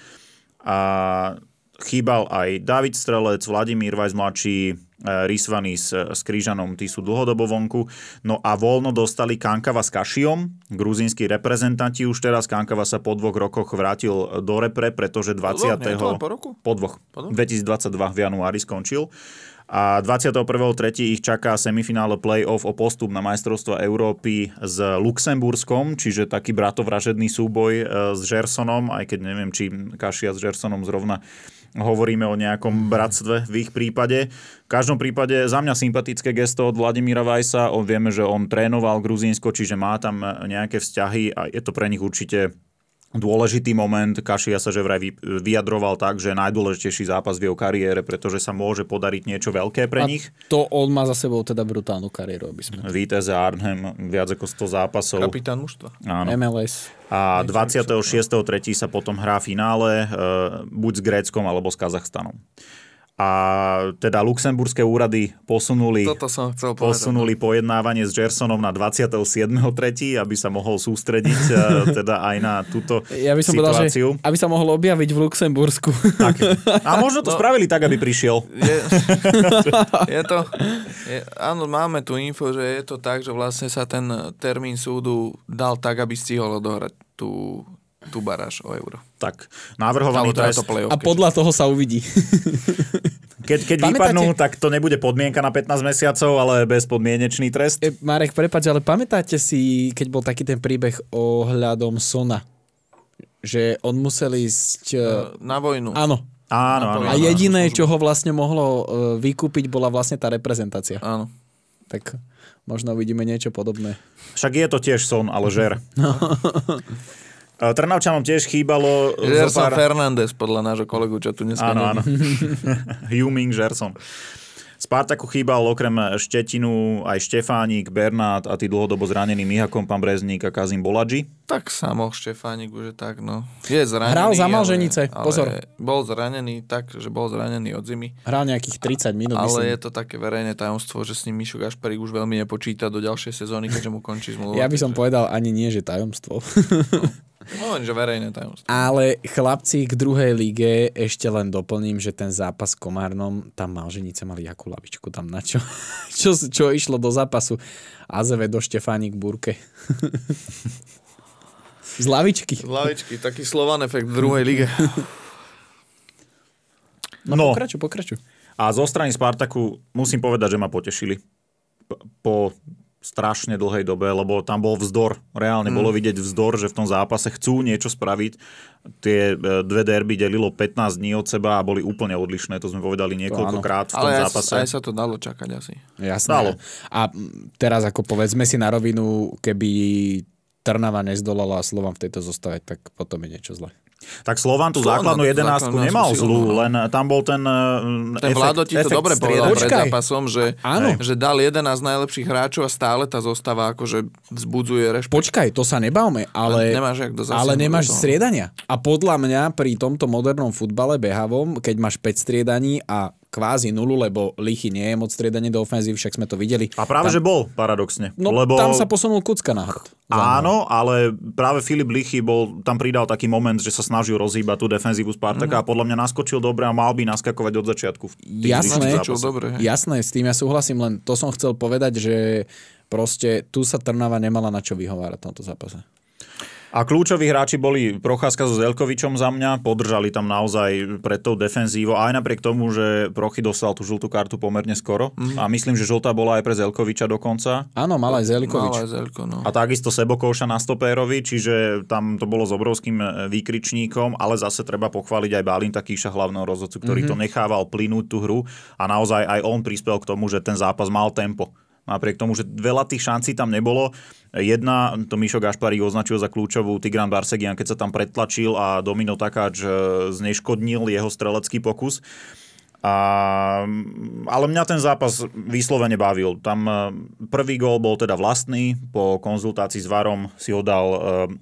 A chýbal aj David Strelec, Vladimír Vajs mladší, e, Rysvaný s, s Krížanom, tí sú dlhodobo vonku. No a voľno dostali Kankava s Kašiom, gruzínsky reprezentanti už teraz. Kankava sa po dvoch rokoch vrátil do repre, pretože 20. Po dvoch? roku? po dvoch. Po 2022 v januári skončil a 21.3. ich čaká semifinále play-off o postup na majstrovstvo Európy s Luxemburskom, čiže taký bratovražedný súboj e, s Žersonom, aj keď neviem, či Kašia s Žersonom zrovna hovoríme o nejakom bratstve v ich prípade. V každom prípade za mňa sympatické gesto od Vladimíra Vajsa. On vieme, že on trénoval Gruzínsko, čiže má tam e, nejaké vzťahy a je to pre nich určite dôležitý moment. Kašia sa že vraj vyjadroval tak, že najdôležitejší zápas v jeho kariére, pretože sa môže podariť niečo veľké pre a nich. To on má za sebou teda brutálnu kariéru, aby sme... Vítez Arnhem, viac ako 100 zápasov. Kapitán mužstva. Áno. MLS. A 26.3. sa potom hrá finále, eh, buď s Gréckom alebo s Kazachstanom a teda luxemburské úrady posunuli, Toto som chcel povedať, posunuli no. pojednávanie s Jersonom na 27.3., aby sa mohol sústrediť e, teda aj na túto ja by som situáciu. Povedal, že aby sa mohol objaviť v Luxembursku. Tak. A možno to no, spravili tak, aby prišiel. Je, je to, je, áno, máme tu info, že je to tak, že vlastne sa ten termín súdu dal tak, aby stihol odohrať tú tu baráž o euro. Tak, navrhovaný to teda trest. To a podľa toho sa uvidí. Keď, keď vypadnú, tak to nebude podmienka na 15 mesiacov, ale bezpodmienečný trest. E, Marek, prepáč, ale pamätáte si, keď bol taký ten príbeh ohľadom Sona? Že on musel ísť... E, e, na vojnu. Áno. Áno, áno. A jediné, čo ho vlastne mohlo e, vykúpiť, bola vlastne tá reprezentácia. Áno. Tak možno uvidíme niečo podobné. Však je to tiež son, ale žer. No. Eh, Trnavčanom tiež chýbalo... Eh, Gerson pár... Fernández, podľa nášho kolegu, čo tu dnes Áno, áno. Huming Gerson. Spartaku chýbal okrem eh, Štetinu aj Štefánik, Bernát a tí dlhodobo zranení Mihakom, pán Brezník a Kazim Boladži. Tak samo Štefánik už je tak, no. Je zranený. Hral za Malženice, ale, pozor. Ale bol zranený tak, že bol zranený od zimy. Hral nejakých 30 minút, Ale myslím. je to také verejné tajomstvo, že s ním až Gašparík už veľmi nepočíta do ďalšej sezóny, keďže mu končí zmluva. Ja by som takže... povedal ani nie, že tajomstvo. No. No, že verejné tajomstvo. Ale chlapci k druhej lige, ešte len doplním, že ten zápas s Komárnom, tam ženice, mali jakú lavičku tam na čo, čo, čo išlo do zápasu. Azeve do Štefánik Burke. Z lavičky. Z lavičky, taký slovan efekt v druhej lige. No, no. pokračuj, pokračuj. A zo strany Spartaku musím povedať, že ma potešili. Po strašne dlhej dobe, lebo tam bol vzdor. Reálne mm. bolo vidieť vzdor, že v tom zápase chcú niečo spraviť. Tie e, dve derby delilo 15 dní od seba a boli úplne odlišné, to sme povedali niekoľkokrát to, v tom Ale zápase. Ale sa to dalo čakať asi. Jasné. Dalo. A teraz ako povedzme si na rovinu, keby Trnava nezdolala a v tejto zostave, tak potom je niečo zle. Tak Slovan tú no, základnú jedenáctku nemal zlú, no. len tam bol ten uh, Ten efekt, Vlado ti to dobre povedal pred zápasom, že, že dal 11 najlepších hráčov a stále tá zostáva akože vzbudzuje rešpekt. Počkaj, to sa nebavme, ale, ale nemáš, ale nemáš striedania. A podľa mňa pri tomto modernom futbale behavom, keď máš 5 striedaní a kvázi nulu, lebo Lichy nie je moc striedanie do ofenzívy, však sme to videli. A práve, tam, že bol, paradoxne. No, lebo... tam sa posunul Kucka na hrd. Áno, ale práve Filip Lichy bol, tam pridal taký moment, že sa snažil rozhýbať tú defenzívu Spartaka mm. a podľa mňa naskočil dobre a mal by naskakovať od začiatku. Jasné, dobre, jasné, s tým ja súhlasím, len to som chcel povedať, že proste tu sa Trnava nemala na čo vyhovárať v tomto zápase. A kľúčoví hráči boli Procházka so Zelkovičom za mňa, podržali tam naozaj pred tou defenzívou, aj napriek tomu, že Prochy dostal tú žltú kartu pomerne skoro. Mm. A myslím, že žltá bola aj pre Zelkoviča dokonca. Áno, mal aj Zelkovič. Mal aj Zelko, no. A takisto Sebokovša na stopérovi, čiže tam to bolo s obrovským e, výkričníkom, ale zase treba pochváliť aj Balinta Kíša, hlavného rozhodcu, ktorý mm-hmm. to nechával plynúť tú hru a naozaj aj on prispel k tomu, že ten zápas mal tempo napriek tomu, že veľa tých šancí tam nebolo. Jedna, to Mišo Gašparík označil za kľúčovú Tigran Barsegian, keď sa tam pretlačil a Domino Takáč e, zneškodnil jeho strelecký pokus. A, ale mňa ten zápas vyslovene bavil. Tam e, prvý gól bol teda vlastný, po konzultácii s Varom si ho dal e,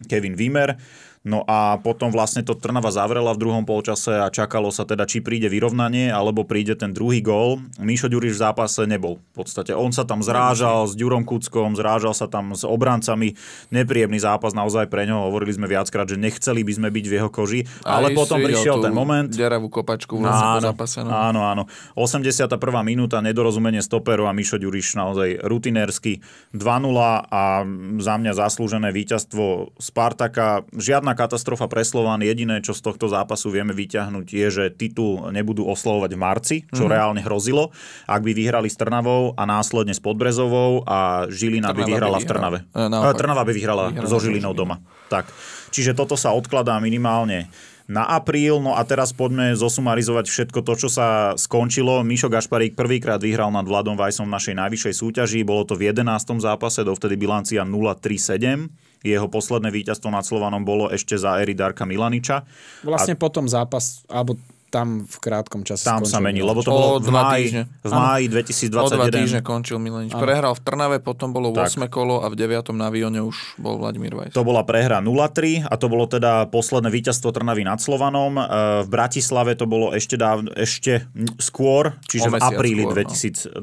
Kevin Wimmer. No a potom vlastne to Trnava zavrela v druhom polčase a čakalo sa teda, či príde vyrovnanie, alebo príde ten druhý gól. Míšo Ďuriš v zápase nebol v podstate. On sa tam zrážal s Ďurom Kuckom, zrážal sa tam s obrancami. Nepríjemný zápas naozaj pre ňoho. Hovorili sme viackrát, že nechceli by sme byť v jeho koži, ale Aj potom prišiel ten moment. Deravú kopačku vlastne áno, po zápase. No. Áno, áno. 81. minúta, nedorozumenie stoperu a Míšo Ďuriš naozaj rutinérsky 2-0 a za mňa zaslúžené víťazstvo Spartaka. Žiadna katastrofa pre Slován. Jediné, čo z tohto zápasu vieme vyťahnuť, je, že titul nebudú oslovovať v marci, čo mm-hmm. reálne hrozilo. Ak by vyhrali s Trnavou a následne s Podbrezovou a Žilina Trnava by vyhrala by vyhral. v Trnave. E, e, Trnava by vyhrala, vyhrala so Žilinou doma. Tak. Čiže toto sa odkladá minimálne na apríl. No a teraz poďme zosumarizovať všetko to, čo sa skončilo. Mišo Gašparík prvýkrát vyhral nad Vladom Vajsom v našej najvyššej súťaži. Bolo to v 11. zápase, dovtedy bilancia 0-3-7. Jeho posledné víťazstvo nad Slovanom bolo ešte za éry Darka Milaniča. Vlastne a... potom zápas, alebo tam v krátkom čase Tam sa menil. lebo to bolo o, v máji, v máji 2021. O dva týždne končil Milenič. Prehral v Trnave, potom bolo tak. 8. kolo a v 9. na Vione už bol Vladimír Vajs. To bola prehra 0-3 a to bolo teda posledné víťazstvo Trnavy nad Slovanom. E, v Bratislave to bolo ešte, dáv- ešte skôr, čiže v apríli skôr,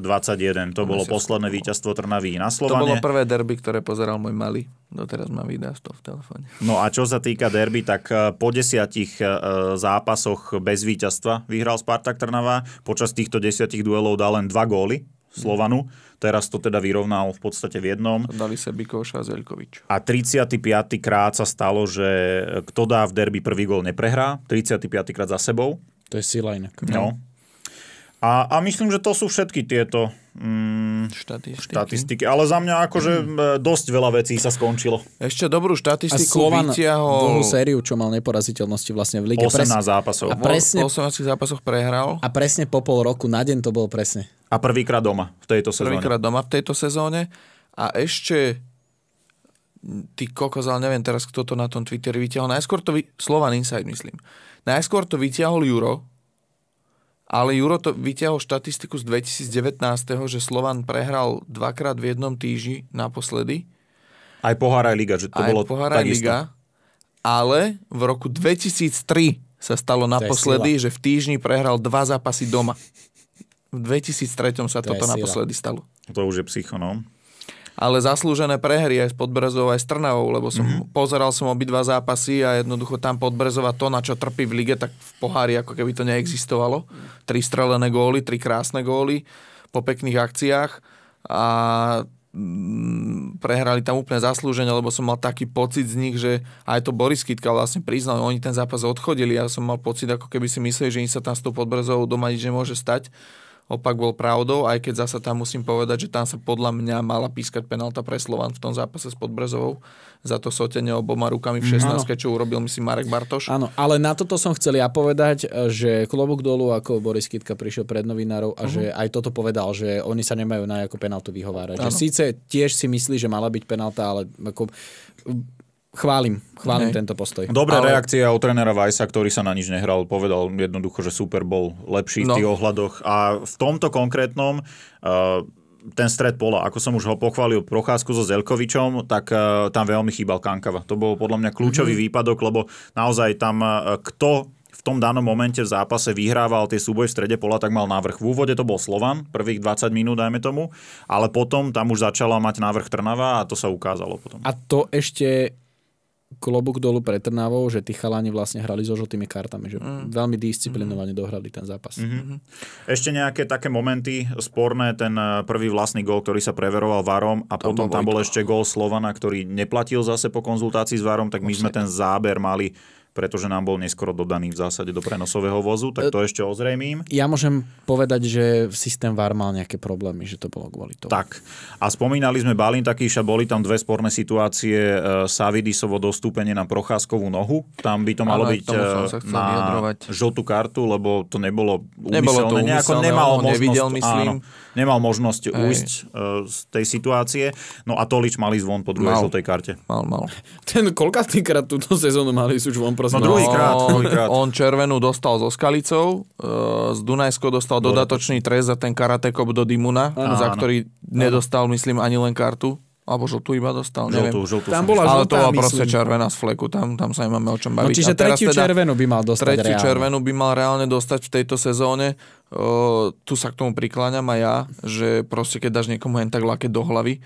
2021. No. To bolo posledné skôr. víťazstvo Trnavy na Slovane. To bolo prvé derby, ktoré pozeral môj malý. Doteraz mám videa toho v telefóne. No a čo sa týka derby, tak e, po desiatich e, zápasoch bez víťazstva víťazstva vyhral Spartak Trnava. Počas týchto desiatich duelov dal len dva góly Slovanu. Teraz to teda vyrovnal v podstate v jednom. Dali Sebikoš a Zeljkovič. A 35. krát sa stalo, že kto dá v derby prvý gól neprehrá. 35. krát za sebou. To je sila inak. No. no. A, a myslím, že to sú všetky tieto mm, štatistiky. štatistiky. Ale za mňa akože mm. E, dosť veľa vecí sa skončilo. Ešte dobrú štatistiku a Slovan vytiahol... dlhú sériu, čo mal neporaziteľnosti vlastne v lige. 18 pres... zápasov. A presne... 18 zápasoch prehral. A presne po pol roku, na deň to bol presne. A prvýkrát doma v tejto sezóne. Prvýkrát doma v tejto sezóne. A ešte ty kokos, ale neviem teraz, kto to na tom Twitteri vytiahol. Najskôr to vy... Slovan Inside, myslím. Najskôr to vyťahol Juro, ale Juro to vyťahol štatistiku z 2019, že Slovan prehral dvakrát v jednom týždni naposledy. Aj pohár aj liga, že to aj bolo pohár aj liga. Ale v roku 2003 sa stalo naposledy, že v týždni prehral dva zápasy doma. V 2003 sa to toto naposledy stalo. To už je psychonom ale zaslúžené prehry aj s Podbrezovou, aj s Trnavou, lebo som mm-hmm. pozeral som obidva zápasy a jednoducho tam Podbrezova to, na čo trpí v lige, tak v pohári ako keby to neexistovalo. Tri strelené góly, tri krásne góly po pekných akciách a mm, prehrali tam úplne zaslúžene, lebo som mal taký pocit z nich, že aj to Boris Kytka vlastne priznal, oni ten zápas odchodili, ja som mal pocit, ako keby si mysleli, že im sa tam s tou podbrzovou doma nič nemôže stať opak bol pravdou, aj keď zasa tam musím povedať, že tam sa podľa mňa mala pískať penálta pre Slovan v tom zápase s Podbrezovou za to sotenie oboma rukami v 16, mhm. čo urobil myslím Marek Bartoš. Áno, ale na toto som chcel ja povedať, že klobúk dolu, ako Boris Kitka prišiel pred novinárov a uh-huh. že aj toto povedal, že oni sa nemajú na ako penáltu vyhovárať. Že síce tiež si myslí, že mala byť penálta, ale ako Chválim, chválim okay. tento postoj. Dobrá Ale... reakcia od trénera Vajsa, ktorý sa na nič nehral. Povedal jednoducho, že Super bol lepší no. v tých ohľadoch. A v tomto konkrétnom uh, ten stred pola, ako som už ho pochválil Procházku so Zelkovičom, tak uh, tam veľmi chýbal Kankava. To bol podľa mňa kľúčový mm-hmm. výpadok, lebo naozaj tam uh, kto v tom danom momente v zápase vyhrával tie súboj v strede pola, tak mal návrh. V úvode to bol Slovan, prvých 20 minút, dajme tomu, ale potom tam už začala mať návrh Trnava a to sa ukázalo potom. A to ešte klobúk dolu pre Trnavou, že tí chalani vlastne hrali so žltými kartami, že mm. veľmi mhm. disciplinovane mm. dohrali ten zápas. Mm-hmm. Ešte nejaké také momenty sporné, ten eh, prvý vlastný gol, ktorý sa preveroval Varom a to potom tam bol ešte gól Slovana, ktorý neplatil zase po konzultácii s Varom, tak my Určite. sme ten záber mali pretože nám bol neskoro dodaný v zásade do prenosového vozu, tak e, to e, ešte ozrejmím. Ja môžem povedať, že systém VAR mal nejaké problémy, že to bolo kvôli tomu. Tak. A spomínali sme že boli tam dve sporné situácie, e, Savidisovo dostúpenie na procházkovú nohu, tam by to malo ano, byť e, na vyjadrovať. žltú kartu, lebo to nebolo, nebolo to úmyselné, nemalo on možnosť. Nevidel, myslím. Áno nemal možnosť Hej. ujsť uh, z tej situácie. No a Tolič mal ísť von po druhej mal. žltej karte. Mal, mal. Ten koľkatýkrát túto sezónu mal ísť už von, prosím. No, no druhýkrát. On, no, on červenú dostal so Skalicou, uh, z Dunajsko dostal dodatočný trest za ten karatekop do Dimuna, Áno. za ktorý Áno. nedostal, myslím, ani len kartu. Alebo žltú iba dostal, žltú, neviem. Žltú, tam bola žltá, Ale to bola proste červená z fleku, tam, tam sa nemáme o čom baviť. No čiže tretiu teda, červenú by mal dostať Tretiu reálne. červenú by mal reálne dostať v tejto sezóne. Uh, tu sa k tomu prikláňam aj ja, že proste keď dáš niekomu len tak lake do hlavy,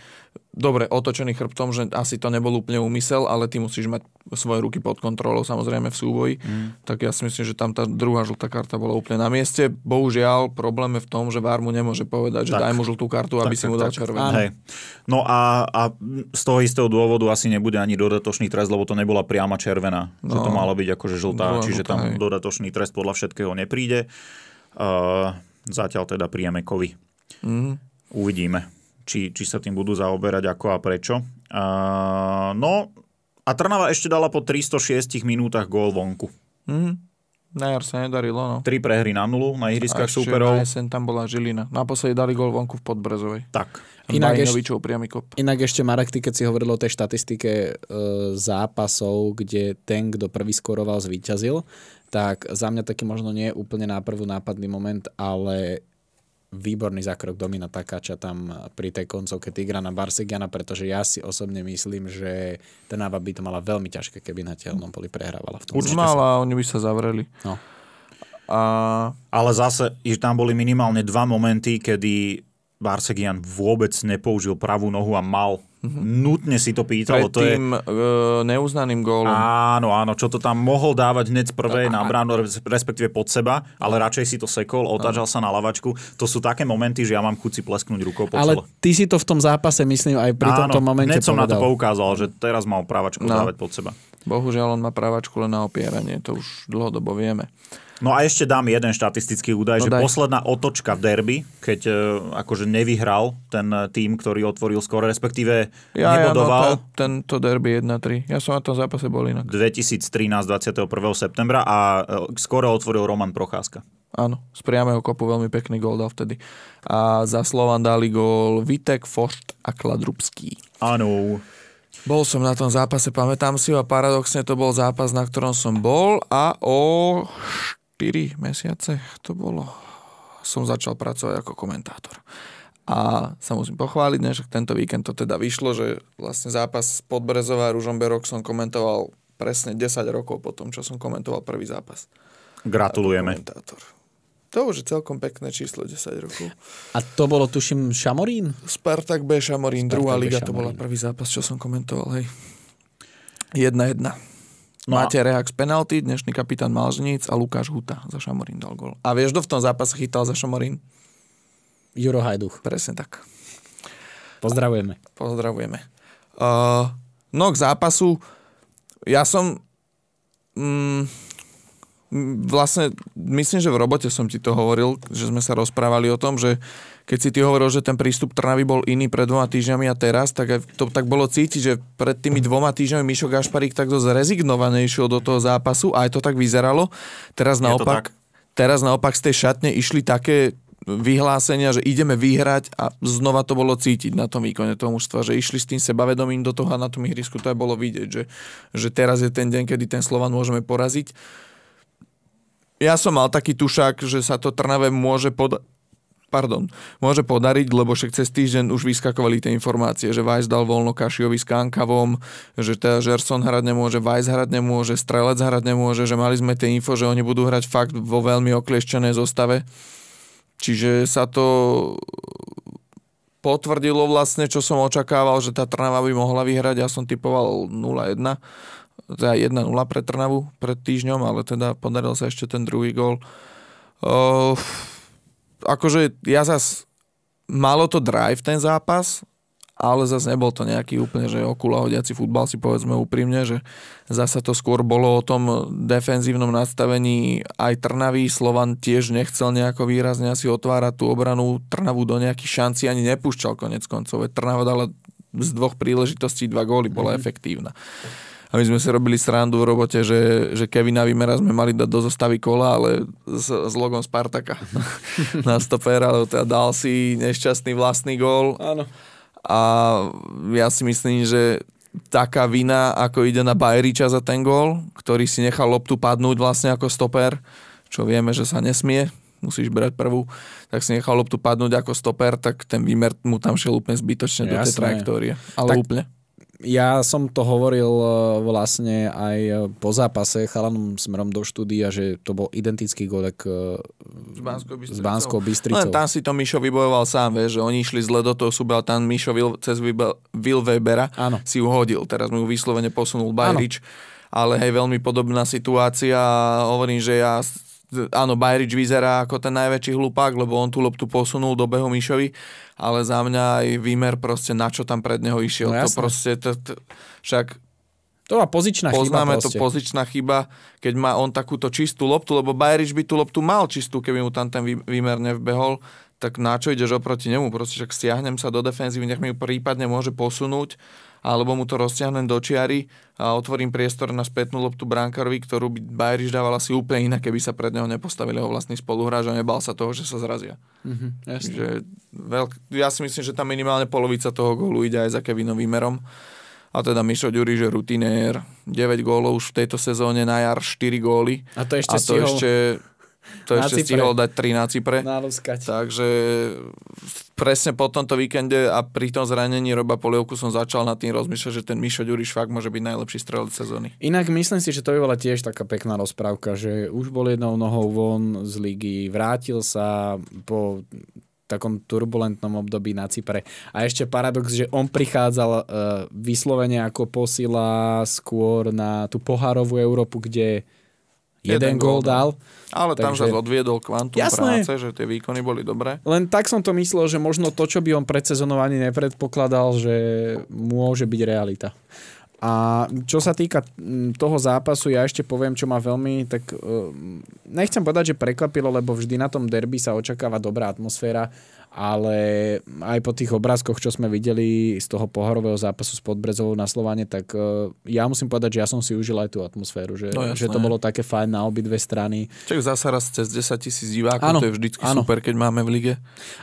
dobre otočený chrbtom, že asi to nebol úplne úmysel, ale ty musíš mať svoje ruky pod kontrolou samozrejme v súboji. Mm. Tak ja si myslím, že tam tá druhá žltá karta bola úplne na mieste. Bohužiaľ, problém je v tom, že VAR mu nemôže povedať, tak. že daj mu žltú kartu, aby tak, si mu dal červenú. No a, a z toho istého dôvodu asi nebude ani dodatočný trest, lebo to nebola priama červená. No, že to no. malo byť akože žltá, čiže tam hej. dodatočný trest podľa všetkého nepríde. Uh, zatiaľ teda príjeme kovy. Mm. Uvidíme či, či sa tým budú zaoberať ako a prečo. A, no a Trnava ešte dala po 306 minútach gól vonku. Mm, na jar sa nedarilo, no. Tri prehry na nulu na ihriskách súperov. Na tam bola Žilina. Naposledy no dali gol vonku v Podbrezovej. Tak. Inak ešte, kop. inak ešte, Marek, ty keď si hovoril o tej štatistike e, zápasov, kde ten, kto prvý skoroval, zvíťazil, tak za mňa taký možno nie je úplne na prvú nápadný moment, ale výborný zákrok Domina Takáča tam pri tej koncovke Tigra na Barsegiana, pretože ja si osobne myslím, že Trnava by to mala veľmi ťažké, keby na tehelnom poli prehrávala. V tom Určite mala, oni by sa zavreli. No. A... Ale zase, že tam boli minimálne dva momenty, kedy Barsegian vôbec nepoužil pravú nohu a mal Mm-hmm. Nutne si to pýtalo. Pred to je... Uh, neuznaným gólom. Áno, áno, čo to tam mohol dávať hneď prvé na bránu, respektíve pod seba, ale radšej si to sekol, otážal sa na lavačku. To sú také momenty, že ja mám chuť si plesknúť rukou po Ale celo. ty si to v tom zápase, myslím, aj pri áno, tomto momente hneď som povedal. na to poukázal, že teraz mal právačku no. dávať pod seba. Bohužiaľ, on má právačku len na opieranie, to už dlhodobo vieme. No a ešte dám jeden štatistický údaj, no že daj. posledná otočka v derby, keď uh, akože nevyhral ten e, tým, ktorý otvoril skôr, respektíve ja, nebodoval. Ja, no, tá, tento derby 1-3. Ja som na tom zápase bol inak. 2013, 21. septembra a uh, e, skoro otvoril Roman Procházka. Áno, z priamého kopu veľmi pekný gól dal vtedy. A za Slovan dali gól Vitek, Fošt a Kladrubský. Áno. Bol som na tom zápase, pamätám si ho a paradoxne to bol zápas, na ktorom som bol a o 4 mesiace to bolo, som začal pracovať ako komentátor. A sa musím pochváliť, že tento víkend to teda vyšlo, že vlastne zápas Podbrezová Ružomberok som komentoval presne 10 rokov po tom, čo som komentoval prvý zápas. Gratulujeme. Komentátor. To už je celkom pekné číslo, 10 rokov. A to bolo, tuším, Šamorín? Spartak B. Šamorín, Spartak druhá B. liga, Šamorín. to bola prvý zápas, čo som komentoval, hej. 1-1. No Máte a... z penalty, dnešný kapitán Malžnic a Lukáš Huta za Šamorín dal gol. A vieš, kto v tom zápase chytal za Šamorín? Juro Hajduch. Presne tak. Pozdravujeme. Pozdravujeme. Uh, no k zápasu, ja som... Mm, vlastne, myslím, že v robote som ti to hovoril, že sme sa rozprávali o tom, že keď si ty hovoril, že ten prístup Trnavy bol iný pred dvoma týždňami a teraz, tak to tak bolo cítiť, že pred tými dvoma týždňami Mišo Gašparík takto zrezignovane išiel do toho zápasu a aj to tak vyzeralo. Teraz naopak, teraz naopak z tej šatne išli také vyhlásenia, že ideme vyhrať a znova to bolo cítiť na tom výkone toho mužstva, že išli s tým sebavedomím do toho a na tom ihrisku to aj bolo vidieť, že, že teraz je ten deň, kedy ten Slovan môžeme poraziť. Ja som mal taký tušák, že sa to Trnave môže poda- pardon, môže podariť, lebo však cez týždeň už vyskakovali tie informácie, že Vajs dal voľno Kašiovi s Kankavom, že teda Žerson hrať nemôže, Vajs hrať nemôže, Strelec hrať nemôže, že mali sme tie info, že oni budú hrať fakt vo veľmi oklieštenej zostave. Čiže sa to potvrdilo vlastne, čo som očakával, že tá Trnava by mohla vyhrať. Ja som typoval 0-1, teda 1-0 pre Trnavu pred týždňom, ale teda podaril sa ešte ten druhý gól. Uh, akože ja zas, malo to drive ten zápas, ale zase nebol to nejaký úplne, že okula hodiaci futbal si povedzme úprimne, že zasa to skôr bolo o tom defenzívnom nastavení aj Trnavy. Slovan tiež nechcel nejako výrazne asi otvárať tú obranu Trnavu do nejakých šanci, ani nepúšťal konec koncov. Trnava dala z dvoch príležitostí dva góly, bola mm-hmm. efektívna a my sme si robili srandu v robote, že, že Kevina Vimera sme mali dať do zostavy kola, ale s, s logom Spartaka na stoper, ale teda dal si nešťastný vlastný gól. Áno. A ja si myslím, že taká vina, ako ide na Bajriča za ten gól, ktorý si nechal loptu padnúť vlastne ako stoper, čo vieme, že sa nesmie, musíš brať prvú, tak si nechal loptu padnúť ako stoper, tak ten výmer mu tam šiel úplne zbytočne Jasne. do tej trajektórie. Ale tak, úplne ja som to hovoril e, vlastne aj e, po zápase chalanom smerom do štúdia, že to bol identický gol ak z e, Banskou Bystricou. No, len tam si to Mišo vybojoval sám, vie, že oni išli zle do toho súbe, tam Mišo Will, cez Will Webera Áno. si uhodil. Teraz mu vyslovene posunul Bajrič. Áno ale hej, veľmi podobná situácia. Hovorím, že ja áno, Bajrič vyzerá ako ten najväčší hlupák, lebo on tú loptu posunul do behu Mišovi, ale za mňa aj výmer proste na čo tam pred neho išiel. No, to proste, to, to, však to má pozičná Poznáme chyba. Poznáme to pozičná chyba, keď má on takúto čistú loptu, lebo Bajrič by tú loptu mal čistú, keby mu tam ten výmer nevbehol, tak na čo ideš oproti nemu? Proste však stiahnem sa do defenzívy, nech mi ju prípadne môže posunúť alebo mu to rozťahnem do čiary a otvorím priestor na spätnú loptu brankárovi, ktorú by Bajriš dával asi úplne inak, keby sa pred neho nepostavili Ho vlastný spoluhráč a nebal sa toho, že sa zrazia. Mm-hmm, jasne. Že veľk... Ja si myslím, že tam minimálne polovica toho gólu ide aj za Kevinovým výmerom. A teda Mišo Ďuri, že rutinér, 9 gólov už v tejto sezóne, na jar 4 góly. A to ešte a to stihol. ešte to na ešte Cipre. stihol dať 3 na Cipre. Nalúskať. Takže presne po tomto víkende a pri tom zranení Roba Polievku som začal nad tým rozmýšľať, že ten Mišo Ďuriš fakt môže byť najlepší strelec sezóny. Inak myslím si, že to by bola tiež taká pekná rozprávka, že už bol jednou nohou von z ligy, vrátil sa po takom turbulentnom období na Cypre. A ešte paradox, že on prichádzal e, vyslovene ako posila skôr na tú poharovú Európu, kde jeden, gól dal. Ale tam sa odviedol kvantum Jasné. práce, že tie výkony boli dobré. Len tak som to myslel, že možno to, čo by on predsezonovaný nepredpokladal, že môže byť realita. A čo sa týka toho zápasu, ja ešte poviem, čo ma veľmi, tak e, nechcem povedať, že prekvapilo, lebo vždy na tom derby sa očakáva dobrá atmosféra ale aj po tých obrázkoch, čo sme videli z toho pohorového zápasu s Podbrezovou na Slovane, tak e, ja musím povedať, že ja som si užil aj tú atmosféru, že, no že to bolo také fajn na obi dve strany. Čak zasa raz cez 10 tisíc divákov, ano, to je vždycky ano. super, keď máme v lige.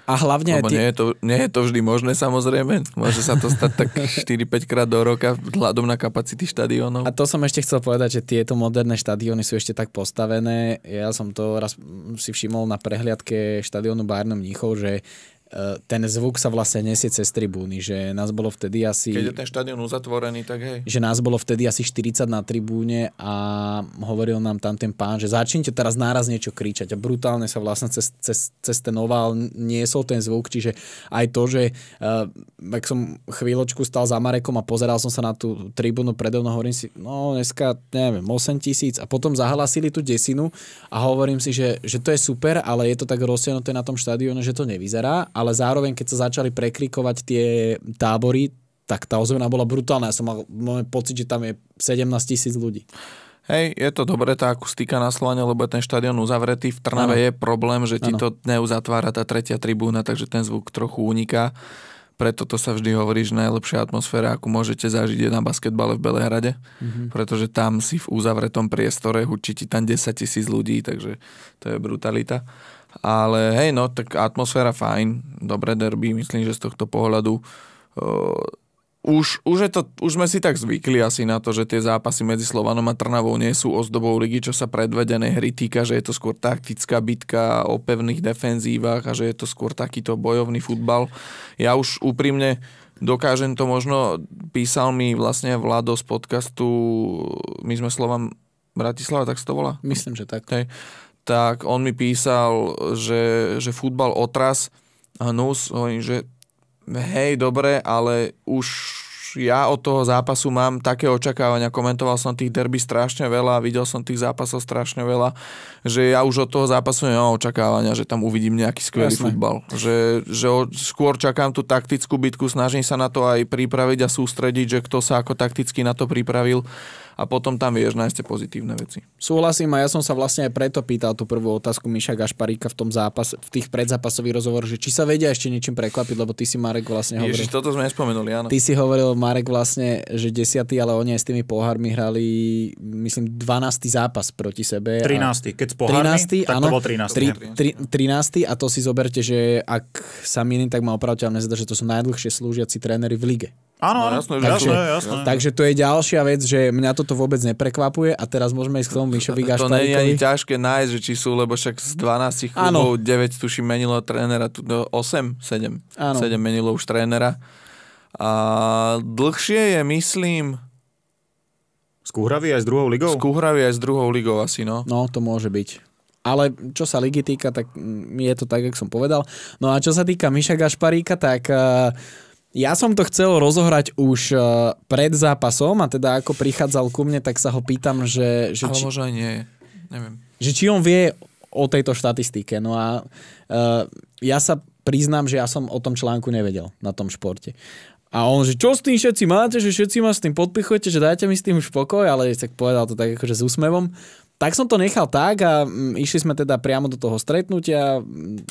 A hlavne... Lebo tie... nie, je to, nie je to vždy možné samozrejme, môže sa to stať tak 4-5 krát do roka hľadom na kapacity štadiónov. A to som ešte chcel povedať, že tieto moderné štadióny sú ešte tak postavené, ja som to raz si všimol na prehliadke štadiónu Bayernu Mníchov, že E, ten zvuk sa vlastne nesie cez tribúny, že nás bolo vtedy asi... Keď je ten štadión uzatvorený, tak hej. Že nás bolo vtedy asi 40 na tribúne a hovoril nám tam ten pán, že začnite teraz náraz niečo kričať a brutálne sa vlastne cez, cez, cez ten oval niesol ten zvuk, čiže aj to, že uh, ak som chvíľočku stal za Marekom a pozeral som sa na tú tribúnu predo mnou, hovorím si, no dneska, neviem, 8 tisíc a potom zahlasili tú desinu a hovorím si, že, že to je super, ale je to tak rozsiahnuté na tom štadióne, že to nevyzerá, a ale zároveň, keď sa začali prekrikovať tie tábory, tak tá ozvena bola brutálna. Ja som mal, pocit, že tam je 17 tisíc ľudí. Hej, je to dobré tá akustika na Slovane, lebo je ten štadión uzavretý. V Trnave ano. je problém, že ti ano. to neuzatvára tá tretia tribúna, takže ten zvuk trochu uniká. Preto to sa vždy hovorí, že najlepšia atmosféra, akú môžete zažiť, je na basketbale v Belehrade, mm-hmm. pretože tam si v uzavretom priestore hučí ti tam 10 tisíc ľudí, takže to je brutalita. Ale hej, no, tak atmosféra fajn, dobré derby, myslím, že z tohto pohľadu uh, už, už, je to, už sme si tak zvykli asi na to, že tie zápasy medzi Slovanom a Trnavou nie sú ozdobou ligy, čo sa predvedenej hry týka, že je to skôr taktická bitka o pevných defenzívach a že je to skôr takýto bojovný futbal. Ja už úprimne dokážem to možno, písal mi vlastne Vlado z podcastu, my sme Slovan Bratislava, tak sa to volá? Myslím, že tak. Hej tak on mi písal, že, že futbal otras, hnus, hovorím, že hej, dobre, ale už ja od toho zápasu mám také očakávania, komentoval som tých derby strašne veľa, videl som tých zápasov strašne veľa, že ja už od toho zápasu nemám očakávania, že tam uvidím nejaký skvelý Jasne. futbal. Že, že skôr čakám tú taktickú bitku, snažím sa na to aj pripraviť a sústrediť, že kto sa ako takticky na to pripravil a potom tam vieš nájsť pozitívne veci. Súhlasím a ja som sa vlastne aj preto pýtal tú prvú otázku Miša Gašparíka v tom zápase v tých predzápasových rozhovoroch, že či sa vedia ešte niečím prekvapiť, lebo ty si Marek vlastne hovoril. Ježiš, toto sme nespomenuli, áno. Ty si hovoril Marek vlastne, že 10. ale oni aj s tými pohármi hrali, myslím, 12. zápas proti sebe. 13. A... keď s pohármi, 13. tak áno, to bol 13. 3, 3, 13. a to si zoberte, že ak sa minim, tak ma opravte, ale že to sú najdlhšie slúžiaci tréneri v lige. Áno, no, jasné, takže, jasné, jasné. takže to je ďalšia vec, že mňa toto vôbec neprekvapuje a teraz môžeme ísť k tomu Mišovi To, to nie je ani ťažké nájsť, že či sú, lebo však z 12 klubov 9 tuším menilo trénera, 8, 7, no, áno. 7 menilo už trénera. A dlhšie je, myslím... Z aj s druhou ligou? Z Kuhravy aj s druhou ligou asi, no. No, to môže byť. Ale čo sa ligy týka, tak mm, je to tak, jak som povedal. No a čo sa týka Miša Gašparíka, tak uh, ja som to chcel rozohrať už e, pred zápasom a teda ako prichádzal ku mne, tak sa ho pýtam, že... že Ale či, možno aj nie, neviem. Že či on vie o tejto štatistike. No a uh, ja sa priznám, že ja som o tom článku nevedel na tom športe. A on, že čo s tým všetci máte, že všetci ma s tým podpichujete, že dajte mi s tým už pokoj, ale tak povedal to tak akože s úsmevom tak som to nechal tak a mm, išli sme teda priamo do toho stretnutia,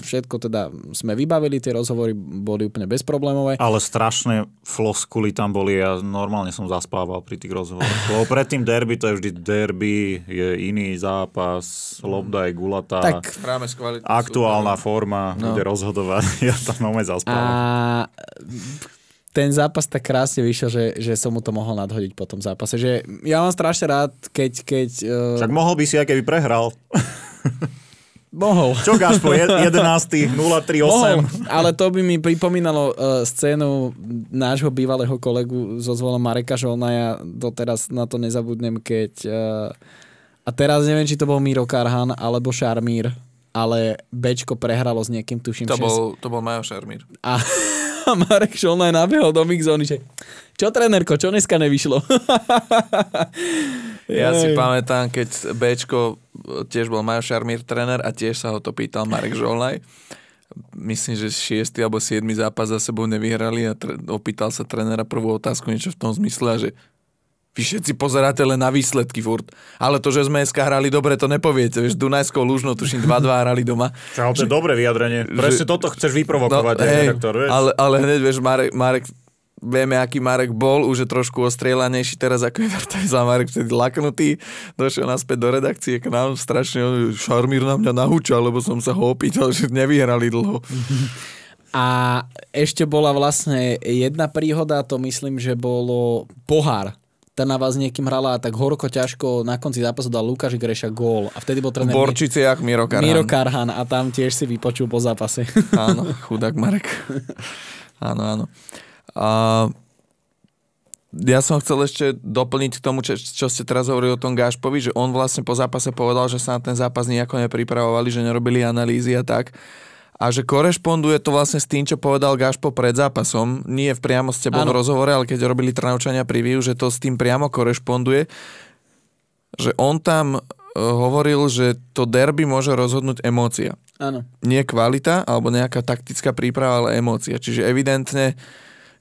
všetko teda sme vybavili, tie rozhovory boli úplne bezproblémové. Ale strašné floskuly tam boli, ja normálne som zaspával pri tých rozhovoroch. Lebo predtým derby, to je vždy derby, je iný zápas, lobda je gulatá, tak, aktuálna forma, no. bude rozhodovať, ja tam normálne zaspával. A ten zápas tak krásne vyšiel, že, že som mu to mohol nadhodiť po tom zápase. Že ja mám strašne rád, keď... keď uh... Však mohol by si, aj keby prehral. Mohol. Čo po 11. 038. Mohol, ale to by mi pripomínalo uh, scénu nášho bývalého kolegu so zvolom Mareka Ja doteraz na to nezabudnem, keď... Uh, a teraz neviem, či to bol Miro Karhan alebo Šarmír, ale Bčko prehralo s niekým, tuším. To bol, to bol Majo Šarmír. A, a Marek Šolnaj nabehol do mixzóny, že čo trenerko, čo dneska nevyšlo? ja Jej. si pamätám, keď Bčko, tiež bol Majo Šarmír tréner a tiež sa ho to pýtal Marek Žolnaj. Myslím, že 6. alebo 7. zápas za sebou nevyhrali a tre- opýtal sa trénera prvú otázku, niečo v tom zmysle, že vy všetci pozeráte len na výsledky furt. Ale to, že sme SK hrali dobre, to nepoviete. Vieš, Dunajskou Lužno, tuším, 2-2 hrali doma. Čau, to je dobré vyjadrenie. Presne že, toto chceš vyprovokovať, no, hej, redaktor, vieš. Ale, ale hneď, vieš, Marek, Marek vieme, aký Marek bol, už je trošku ostrieľanejší teraz, ako je Vartajza. Marek vtedy laknutý, došiel naspäť do redakcie k nám, strašne šarmír na mňa nahúčal, lebo som sa ho opýtal, že nevyhrali dlho. A ešte bola vlastne jedna príhoda, to myslím, že bolo pohár tá na vás niekým hrala tak horko, ťažko, na konci zápasu dal Lukáš Greša gól a vtedy bol tréner... Borčiciach Miro Karhan. Miro Karhan a tam tiež si vypočul po zápase. Áno, chudák Marek. áno, áno. A ja som chcel ešte doplniť k tomu, čo, čo ste teraz hovorili o tom Gášpovi, že on vlastne po zápase povedal, že sa na ten zápas nejako nepripravovali, že nerobili analýzy a tak a že korešponduje to vlastne s tým, čo povedal Gašpo pred zápasom. Nie v priamo s tebou ano. rozhovore, ale keď robili pri preview, že to s tým priamo korešponduje. Že on tam e, hovoril, že to derby môže rozhodnúť emócia. Áno. Nie kvalita alebo nejaká taktická príprava, ale emócia. Čiže evidentne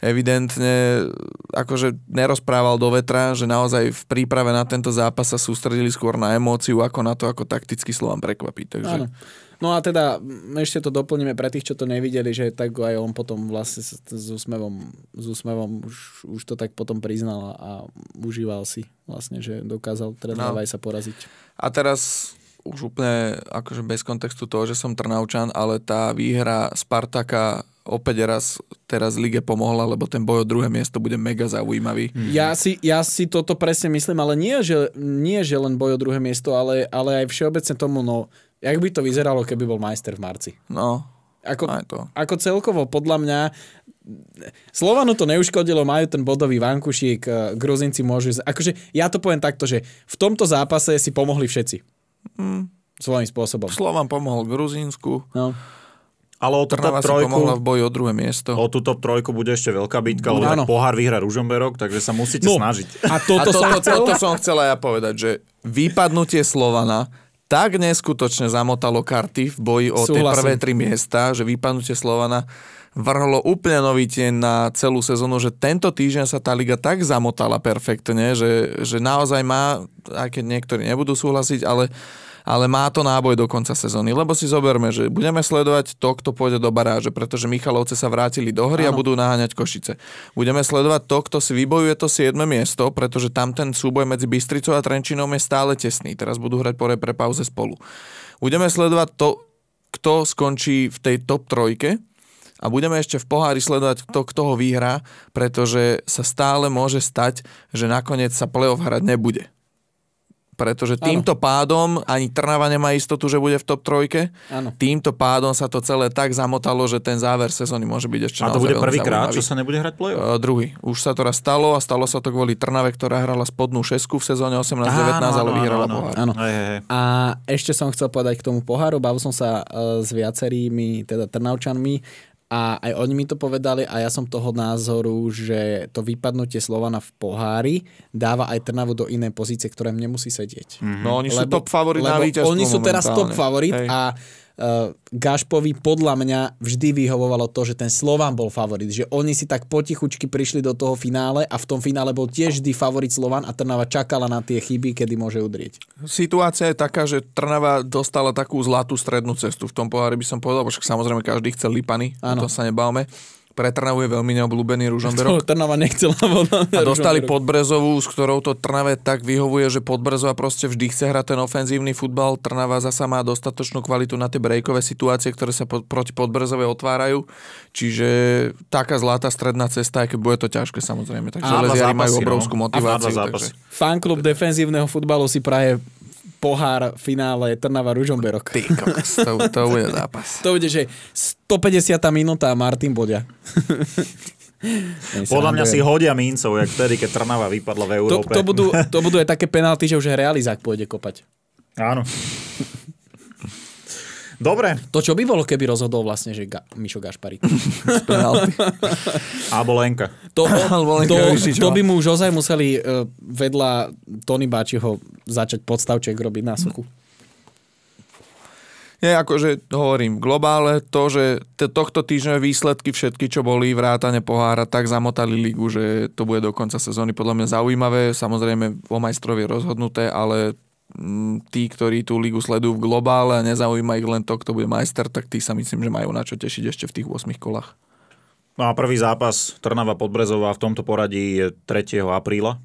evidentne akože nerozprával do vetra, že naozaj v príprave na tento zápas sa sústredili skôr na emóciu ako na to, ako takticky slovám prekvapí. Takže... Áno. No a teda ešte to doplníme pre tých, čo to nevideli, že tak aj on potom vlastne s, úsmevom, s úsmevom už, už to tak potom priznal a užíval si vlastne, že dokázal Trnava no. aj sa poraziť. A teraz už úplne akože bez kontextu toho, že som Trnaučan, ale tá výhra Spartaka opäť raz teraz lige pomohla, lebo ten boj o druhé miesto bude mega zaujímavý. Mhm. Ja si, ja si toto presne myslím, ale nie že, nie, že len boj o druhé miesto, ale, ale aj všeobecne tomu, no Jak by to vyzeralo, keby bol majster v marci? No, ako, aj no to. ako celkovo, podľa mňa, Slovanu to neuškodilo, majú ten bodový vankušík, e, Gruzinci môžu... Akože ja to poviem takto, že v tomto zápase si pomohli všetci. Mm. Svojím spôsobom. Slovan pomohol Gruzínsku. No. Ale o Trnava trojku, si v boji o druhé miesto. O túto trojku bude ešte veľká bitka, lebo no, pohár vyhra Ružomberok, takže sa musíte no. snažiť. A toto, a toto, som chcel... toto som chcel aj ja povedať, že vypadnutie Slovana tak neskutočne zamotalo karty v boji o Súhlasím. tie prvé tri miesta, že vypadnutie Slovana vrhlo úplne nový na celú sezónu, že tento týždeň sa tá liga tak zamotala perfektne, že, že naozaj má, aj keď niektorí nebudú súhlasiť, ale ale má to náboj do konca sezóny. Lebo si zoberme, že budeme sledovať to, kto pôjde do baráže, pretože Michalovce sa vrátili do hry ano. a budú naháňať Košice. Budeme sledovať to, kto si vybojuje to 7. miesto, pretože tam ten súboj medzi Bystricou a Trenčinom je stále tesný. Teraz budú hrať po pre pauze spolu. Budeme sledovať to, kto skončí v tej top trojke, a budeme ešte v pohári sledovať to, kto ho vyhrá, pretože sa stále môže stať, že nakoniec sa playoff hrať nebude pretože týmto ano. pádom ani Trnava nemá istotu, že bude v top trojke. Ano. Týmto pádom sa to celé tak zamotalo, že ten záver sezóny môže byť ešte A to bude prvýkrát, čo sa nebude hrať play uh, e, Druhý. Už sa to raz stalo a stalo sa to kvôli Trnave, ktorá hrala spodnú šesku v sezóne 18-19, ale vyhrala ano, pohár. Áno. A ešte som chcel povedať k tomu poháru, bavil som sa uh, s viacerými, teda Trnavčanmi, a aj oni mi to povedali a ja som toho názoru, že to vypadnutie Slovana v pohári dáva aj Trnavu do inej pozície, ktoré nemusí sedieť. Mm-hmm. No oni lebo, sú top favorit na víťazstvo Oni sú teraz top favorit Hej. a Gašpovi podľa mňa vždy vyhovovalo to, že ten Slován bol favorit, že oni si tak potichučky prišli do toho finále a v tom finále bol tiež vždy favorit Slovan a Trnava čakala na tie chyby, kedy môže udrieť. Situácia je taká, že Trnava dostala takú zlatú strednú cestu v tom pohári, by som povedal, však samozrejme každý chcel Lipany, ano. o tom sa nebávame pre Trnavu je veľmi neobľúbený Ružomberok. To Trnava nechcela voda. A dostali Ružomberok. Podbrezovú, s ktorou to Trnave tak vyhovuje, že Podbrezová proste vždy chce hrať ten ofenzívny futbal. Trnava zasa má dostatočnú kvalitu na tie breakové situácie, ktoré sa po, proti Podbrezovej otvárajú. Čiže taká zlatá stredná cesta, aj keď bude to ťažké samozrejme. Takže Železiari majú obrovskú no. motiváciu. Takže... Fanklub defenzívneho futbalu si praje pohár v finále Trnava Ružomberok. Ty kokos, to, to bude zápas. to bude, že 150. minúta a Martin Bodia. Podľa mňa si hodia mincov, jak vtedy, keď Trnava vypadla v Európe. To, to, budú, to budú aj také penalty, že už realizák pôjde kopať. Áno. Dobre. To, čo by bolo, keby rozhodol vlastne, že Ga- Mišo Gašpari. Alebo Lenka. To, to, to, to, by mu už ozaj museli uh, vedľa Tony Báčiho začať podstavček robiť na suchu. Nie, akože hovorím, globále to, že t- tohto týždňa výsledky všetky, čo boli rátane pohára, tak zamotali ligu, že to bude do konca sezóny podľa mňa zaujímavé. Samozrejme, o majstrovi rozhodnuté, ale tí, ktorí tú ligu sledujú v globále a nezaujíma ich len to, kto bude majster, tak tí sa myslím, že majú na čo tešiť ešte v tých 8 kolách. No a prvý zápas Trnava Podbrezová v tomto poradí je 3. apríla.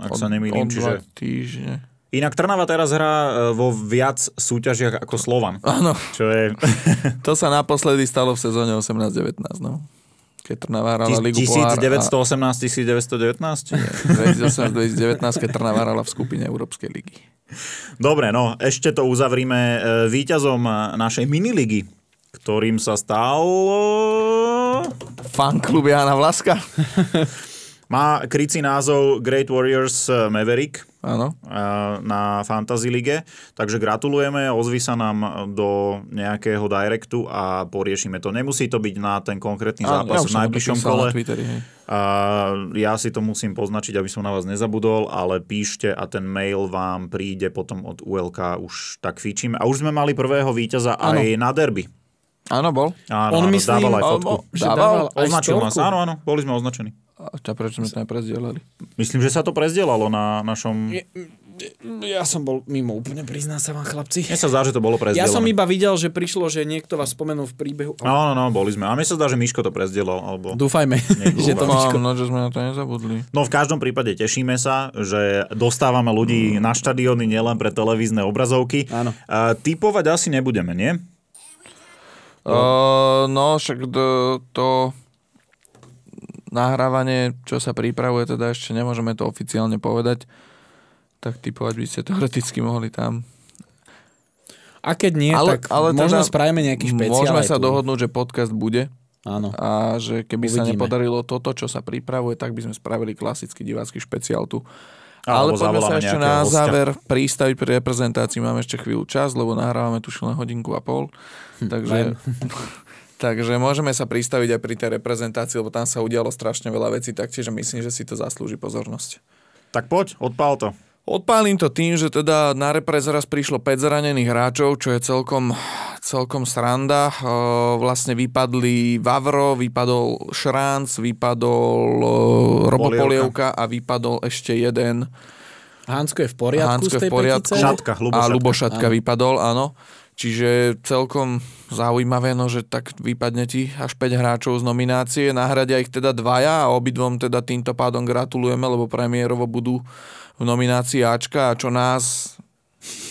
Ak od, sa nemýlim, čiže... Týždne. Inak Trnava teraz hrá e, vo viac súťažiach ako Slovan. Áno. Čo je... to sa naposledy stalo v sezóne 18-19. No keď Trnava hrala Ligu 1918-1919? 2018-2019, keď Trnava hrala v skupine Európskej ligy. Dobre, no ešte to uzavrime e, výťazom našej miniligy, ktorým sa stal... E, Fanklub Jana Vlaska. Má kríci názov Great Warriors e, Maverick áno. na Fantasy League. Takže gratulujeme, ozvi sa nám do nejakého directu a poriešime to. Nemusí to byť na ten konkrétny zápas ja v najbližšom kole. Na Twitteri, A ja si to musím poznačiť, aby som na vás nezabudol, ale píšte a ten mail vám príde potom od ULK, už tak fíčime. A už sme mali prvého víťaza ano. aj na derby. Áno, bol. Áno, On áno, myslím, dával aj fotku. že dával, dával aj Označil nás, áno, áno, boli sme označení. A tá, prečo sme to neprezdielali? Myslím, že sa to prezdielalo na našom... Ja, ja som bol mimo úplne, prizná sa vám, chlapci. Mne sa zdá, že to bolo prezdielané. Ja som iba videl, že prišlo, že niekto vás spomenul v príbehu. Áno, no, no, boli sme. A mne sa zdá, že Miško to prezdielal. Alebo... Dúfajme, že to Miško... No, že sme na to nezabudli. No, v každom prípade tešíme sa, že dostávame ľudí mm. na štadióny, nielen pre televízne obrazovky. Áno. Uh, typovať asi nebudeme, nie? No, uh, no však to, to nahrávanie, čo sa pripravuje, teda ešte nemôžeme to oficiálne povedať, tak typovať by ste teoreticky mohli tam. A keď nie, ale, tak ale možno teda, spravíme nejaký špeciál. Môžeme sa tu. dohodnúť, že podcast bude. Áno. A že keby Uvidíme. sa nepodarilo toto, čo sa pripravuje, tak by sme spravili klasický divácky špeciál tu. Ale poďme sa ešte na hostia. záver prístaviť pri reprezentácii. Máme ešte chvíľu čas, lebo nahrávame tu len hodinku a pol. Hm, takže... Takže môžeme sa pristaviť aj pri tej reprezentácii, lebo tam sa udialo strašne veľa vecí, tak tiež myslím, že si to zaslúži pozornosť. Tak poď, odpál to. Odpálim to tým, že teda na reprez raz prišlo 5 zranených hráčov, čo je celkom celkom sranda. Eh, vlastne vypadli Vavro, vypadol Šránc, vypadol eh, Robopolievka a vypadol ešte jeden. Hánsko je v poriadku Hánsko je v poriadku. Šatka, Lubošatka. A Lubošatka Lubošatka vypadol, áno. Čiže celkom zaujímavé, no, že tak vypadne ti až 5 hráčov z nominácie. Nahradia ich teda dvaja a obidvom teda týmto pádom gratulujeme, lebo premiérovo budú v nominácii Ačka a čo nás,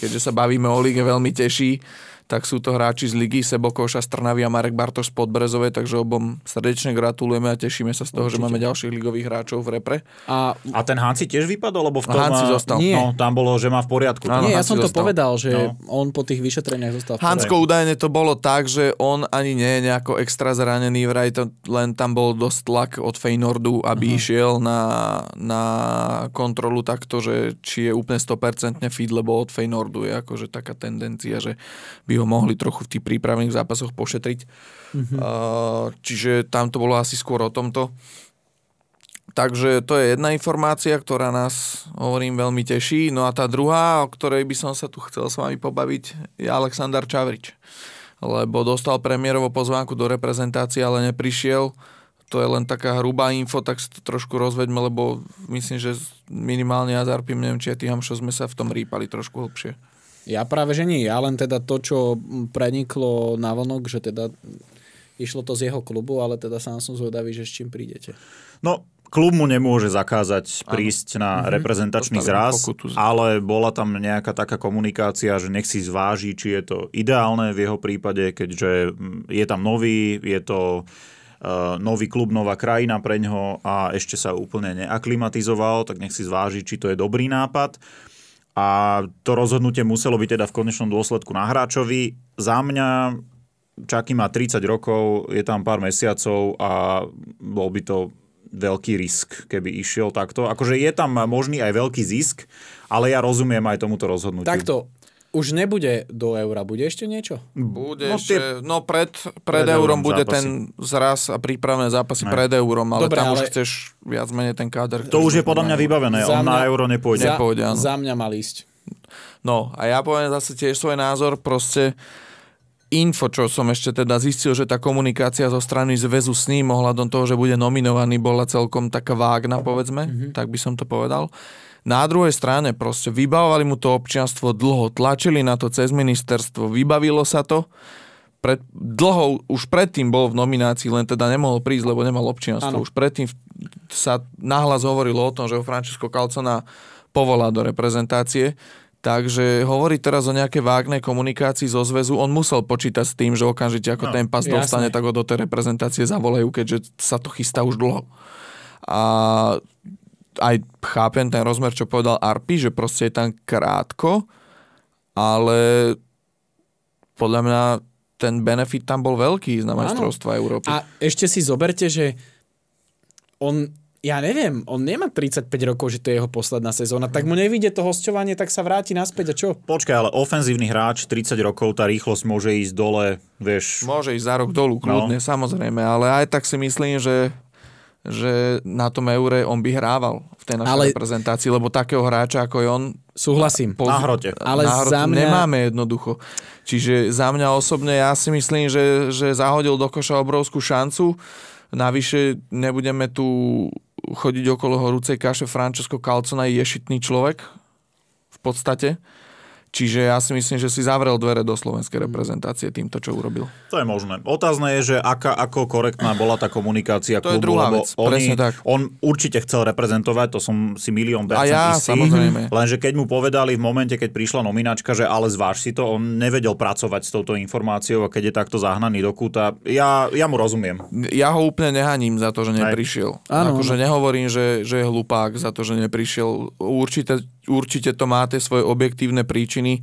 keďže sa bavíme o lige, veľmi teší, tak sú to hráči z ligy Sebokoša, Strnavy a Marek Bartoš z Podbrezovej, takže obom srdečne gratulujeme a tešíme sa z toho, Určite. že máme ďalších ligových hráčov v repre. A, a ten Hanci tiež vypadol, lebo v tom... Hanci zostal. Nie. No, tam bolo, že má v poriadku. Áno, Nie, ja som to zostal. povedal, že no. on po tých vyšetreniach zostal. Hansko údajne to bolo tak, že on ani nie je nejako extra zranený, vraj to, len tam bol dosť tlak od Feynordu, aby uh-huh. išiel na, na kontrolu takto, že či je úplne 100% fit, lebo od Feynordu je akože taká tendencia, že by by ho mohli trochu v tých prípravných zápasoch pošetriť. Mm-hmm. čiže tam to bolo asi skôr o tomto. Takže to je jedna informácia, ktorá nás, hovorím, veľmi teší. No a tá druhá, o ktorej by som sa tu chcel s vami pobaviť, je Aleksandar Čavrič. Lebo dostal premiérovo pozvánku do reprezentácie, ale neprišiel to je len taká hrubá info, tak si to trošku rozvedme, lebo myslím, že minimálne Azarpim, neviem, či aj ty Hamšo, sme sa v tom rýpali trošku hlbšie. Ja práve, že nie. Ja len teda to, čo preniklo na vonok, že teda išlo to z jeho klubu, ale teda sám som zvedavý, že s čím prídete. No, klub mu nemôže zakázať prísť na mm-hmm. reprezentačný Postavím zraz, ale bola tam nejaká taká komunikácia, že nech si zváži, či je to ideálne v jeho prípade, keďže mm, je tam nový, je to e, nový klub, nová krajina pre a ešte sa úplne neaklimatizoval, tak nech si zváži, či to je dobrý nápad. Uh, a to rozhodnutie muselo byť teda v konečnom dôsledku na hráčovi. Za mňa Čaky má 30 rokov, je tam pár mesiacov a bol by to veľký risk, keby išiel takto. Akože je tam možný aj veľký zisk, ale ja rozumiem aj tomuto rozhodnutiu. Takto, už nebude do eura, bude ešte niečo? Bude no, ešte, no pred, pred, pred eurom, eurom bude zápasy. ten zraz a prípravné zápasy ne. pred eurom, ale Dobre, tam ale... už chceš viac menej ten káder. To už je podľa mňa vybavené, za on mňa, na euro nepôjde. Za, nepôjde áno. za mňa mal ísť. No a ja poviem zase tiež svoj názor, proste info, čo som ešte teda zistil, že tá komunikácia zo strany zväzu s ním ohľadom toho, že bude nominovaný, bola celkom taká vágna, povedzme, mm-hmm. tak by som to povedal. Uh, na druhej strane proste vybavovali mu to občianstvo dlho, tlačili na to cez ministerstvo, vybavilo sa to. Pred, dlho už predtým bol v nominácii, len teda nemohol prísť, lebo nemal občianstvo. Ano. Už predtým sa nahlas hovorilo o tom, že ho Francisco Calcona povolá do reprezentácie. Takže hovorí teraz o nejaké vágnej komunikácii zo zväzu. On musel počítať s tým, že okamžite ako no, ten pas jasne. dostane, tak ho do tej reprezentácie zavolajú, keďže sa to chystá už dlho. A aj chápem ten rozmer, čo povedal Arpi, že proste je tam krátko, ale podľa mňa ten benefit tam bol veľký na majstrovstva Európy. A ešte si zoberte, že on, ja neviem, on nemá 35 rokov, že to je jeho posledná sezóna, tak mu nevíde to hostovanie, tak sa vráti naspäť a čo? Počkaj, ale ofenzívny hráč 30 rokov, tá rýchlosť môže ísť dole, vieš. Môže ísť za rok dolu, kľudne, no. samozrejme, ale aj tak si myslím, že že na tom eure on by hrával v tej našej ale... reprezentácii, lebo takého hráča ako je on... Súhlasím. Poz... Na hrote. Ale na hrote za mňa... Nemáme jednoducho. Čiže za mňa osobne ja si myslím, že, že zahodil do koša obrovskú šancu. Navyše nebudeme tu chodiť okolo horúcej kaše. Francesco Calcona je ješitný človek v podstate Čiže ja si myslím, že si zavrel dvere do slovenskej mm. reprezentácie týmto, čo urobil. To je možné. Otázne je, že aká, ako korektná bola tá komunikácia to klubu, je druhá lebo vec. Oni, Presne tak. on určite chcel reprezentovať, to som si milión percent ja, istý. Samozrejme. Lenže keď mu povedali v momente, keď prišla nomináčka, že ale zváž si to, on nevedel pracovať s touto informáciou a keď je takto zahnaný do kúta, ja, ja mu rozumiem. Ja ho úplne nehaním za to, že neprišiel. Áno. Akože nehovorím, že, že je hlupák za to, že neprišiel. Určite určite to má tie svoje objektívne príčiny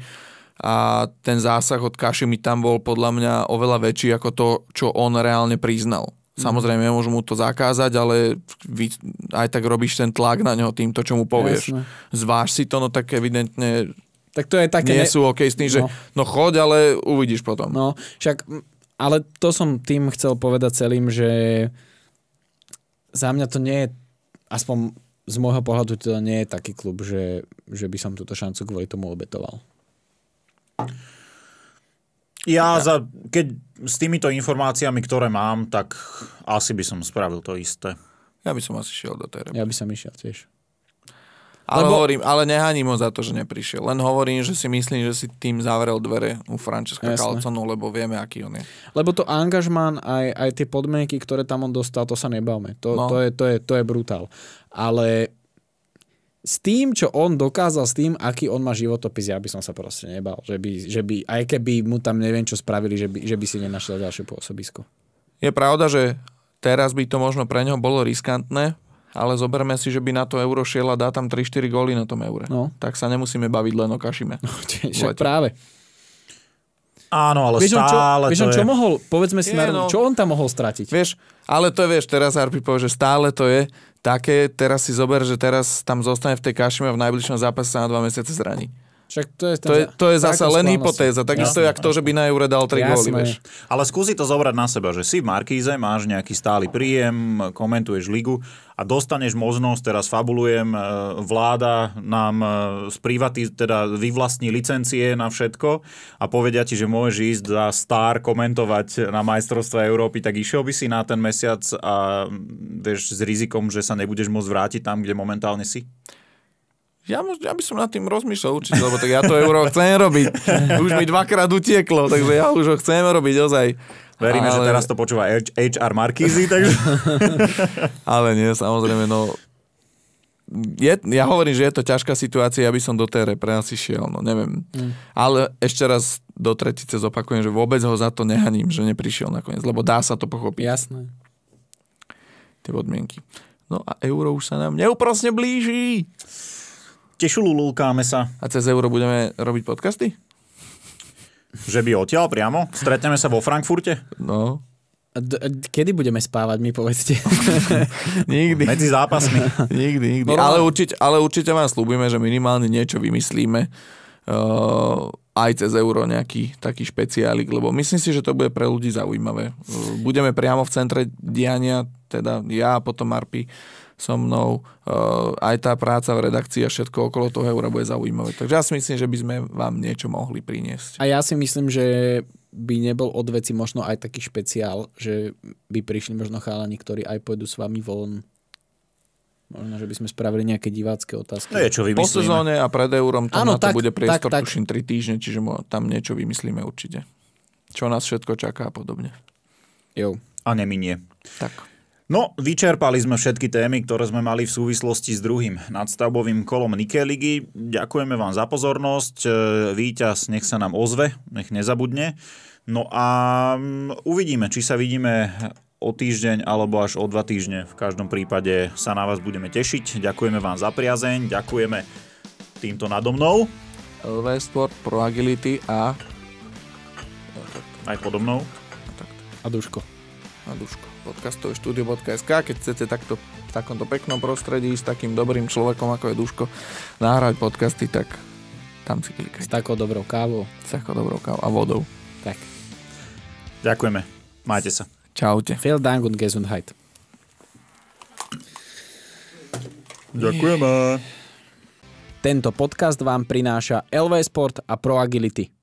a ten zásah od mi tam bol podľa mňa oveľa väčší ako to, čo on reálne priznal. Mhm. Samozrejme, môžu mu to zakázať, ale vy aj tak robíš ten tlak na neho týmto, čo mu povieš. Jasne. Zváž si to, no tak evidentne tak to je také... Nie ne... sú OK s tým, no. že no choď, ale uvidíš potom. No, však, ale to som tým chcel povedať celým, že za mňa to nie je, aspoň z môjho pohľadu to teda nie je taký klub, že, že by som túto šancu kvôli tomu obetoval. Ja, Za, keď s týmito informáciami, ktoré mám, tak asi by som spravil to isté. Ja by som asi šiel do tej reprezentácie. Ja by som išiel tiež. Ale, Lebo... hovorím, ale nehaním ho za to, že neprišiel. Len hovorím, že si myslím, že si tým zavrel dvere u Francesca Calconu, lebo vieme, aký on je. Lebo to angažmán aj, aj tie podmienky, ktoré tam on dostal, to sa nebavme. To, no. to, je, to, je, to je brutál. Ale s tým, čo on dokázal, s tým, aký on má životopis, ja by som sa proste nebal. Že by, že by aj keby mu tam neviem, čo spravili, že by, že by si nenašiel ďalšie pôsobisko. Je pravda, že teraz by to možno pre neho bolo riskantné, ale zoberme si, že by na to euro šiel a dá tam 3-4 góly na tom eure. No. Tak sa nemusíme baviť len o Kašime. No, však práve. Áno, ale vieš stále on čo, vieš je... on čo mohol, povedzme si, je, no, čo on tam mohol stratiť? Vieš, ale to je, vieš, teraz Harpi povie, že stále to je také, teraz si zober, že teraz tam zostane v tej Kašime a v najbližšom zápase sa na dva mesiace zraní. Však to je, to je, teda to je zase len hypotéza. Takisto jak to, že by na Eure dal 3 góly. Ale skúsi to zobrať na seba, že si v Markíze, máš nejaký stály príjem, komentuješ ligu a dostaneš možnosť, teraz fabulujem, e, vláda nám z e, teda vyvlastní licencie na všetko a povedia ti, že môžeš ísť za star komentovať na majstrovstve Európy, tak išiel by si na ten mesiac a vieš, s rizikom, že sa nebudeš môcť vrátiť tam, kde momentálne si? Ja, ja by som nad tým rozmýšľal určite, lebo tak ja to euro chcem robiť. Už mi dvakrát utieklo, takže ja už ho chcem robiť ozaj. Veríme, ale... že teraz to počúva HR Markízy, takže... ale nie, samozrejme, no... Je, ja hovorím, že je to ťažká situácia, aby som do tej repre asi šiel, no neviem. Mm. Ale ešte raz do tretice zopakujem, že vôbec ho za to nehaním, že neprišiel nakoniec, lebo dá sa to pochopiť. Jasné. Tie podmienky. No a euro už sa nám neuprosne blíži lúkáme sa. A cez euro budeme robiť podcasty? Že by odtiaľ priamo? Stretneme sa vo Frankfurte? No. D- kedy budeme spávať, mi povedzte. nikdy. Medzi zápasmi. nikdy, nikdy. No, ale, určite, ale určite vám slúbime, že minimálne niečo vymyslíme. Uh, aj cez euro nejaký taký špeciálik, lebo myslím si, že to bude pre ľudí zaujímavé. Uh, budeme priamo v centre diania, teda ja a potom Marpi so mnou, eh, aj tá práca v redakcii a všetko okolo toho eura bude zaujímavé. Takže ja si myslím, že by sme vám niečo mohli priniesť. A ja si myslím, že by nebol od veci možno aj taký špeciál, že by prišli možno chálani, ktorí aj pôjdu s vami von. Možno, že by sme spravili nejaké divácké otázky. je, čo Po sezóne a pred eurom tam ano, na to tak, bude priestor, tak, tak. tuším, 3 týždne, čiže tam niečo vymyslíme určite. Čo nás všetko čaká a podobne. Jo. A neminie. Tak. No, vyčerpali sme všetky témy, ktoré sme mali v súvislosti s druhým nadstavbovým kolom Nike Ligy. Ďakujeme vám za pozornosť. E, Výťaz nech sa nám ozve, nech nezabudne. No a mm, uvidíme, či sa vidíme o týždeň alebo až o dva týždne. V každom prípade sa na vás budeme tešiť. Ďakujeme vám za priazeň, ďakujeme týmto nado mnou. LV Sport Pro Agility a... Aj podobnou. A Duško. A Duško podcastové štúdio.sk, keď chcete takto v takomto peknom prostredí s takým dobrým človekom, ako je Duško, nahrať podcasty, tak tam si klikajte. S takou dobrou kávou. S takou dobrou kávou a vodou. Tak. Ďakujeme. Majte sa. Čaute. Vielen Dank und Gesundheit. Ďakujeme. Tento podcast vám prináša LV Sport a Pro Agility.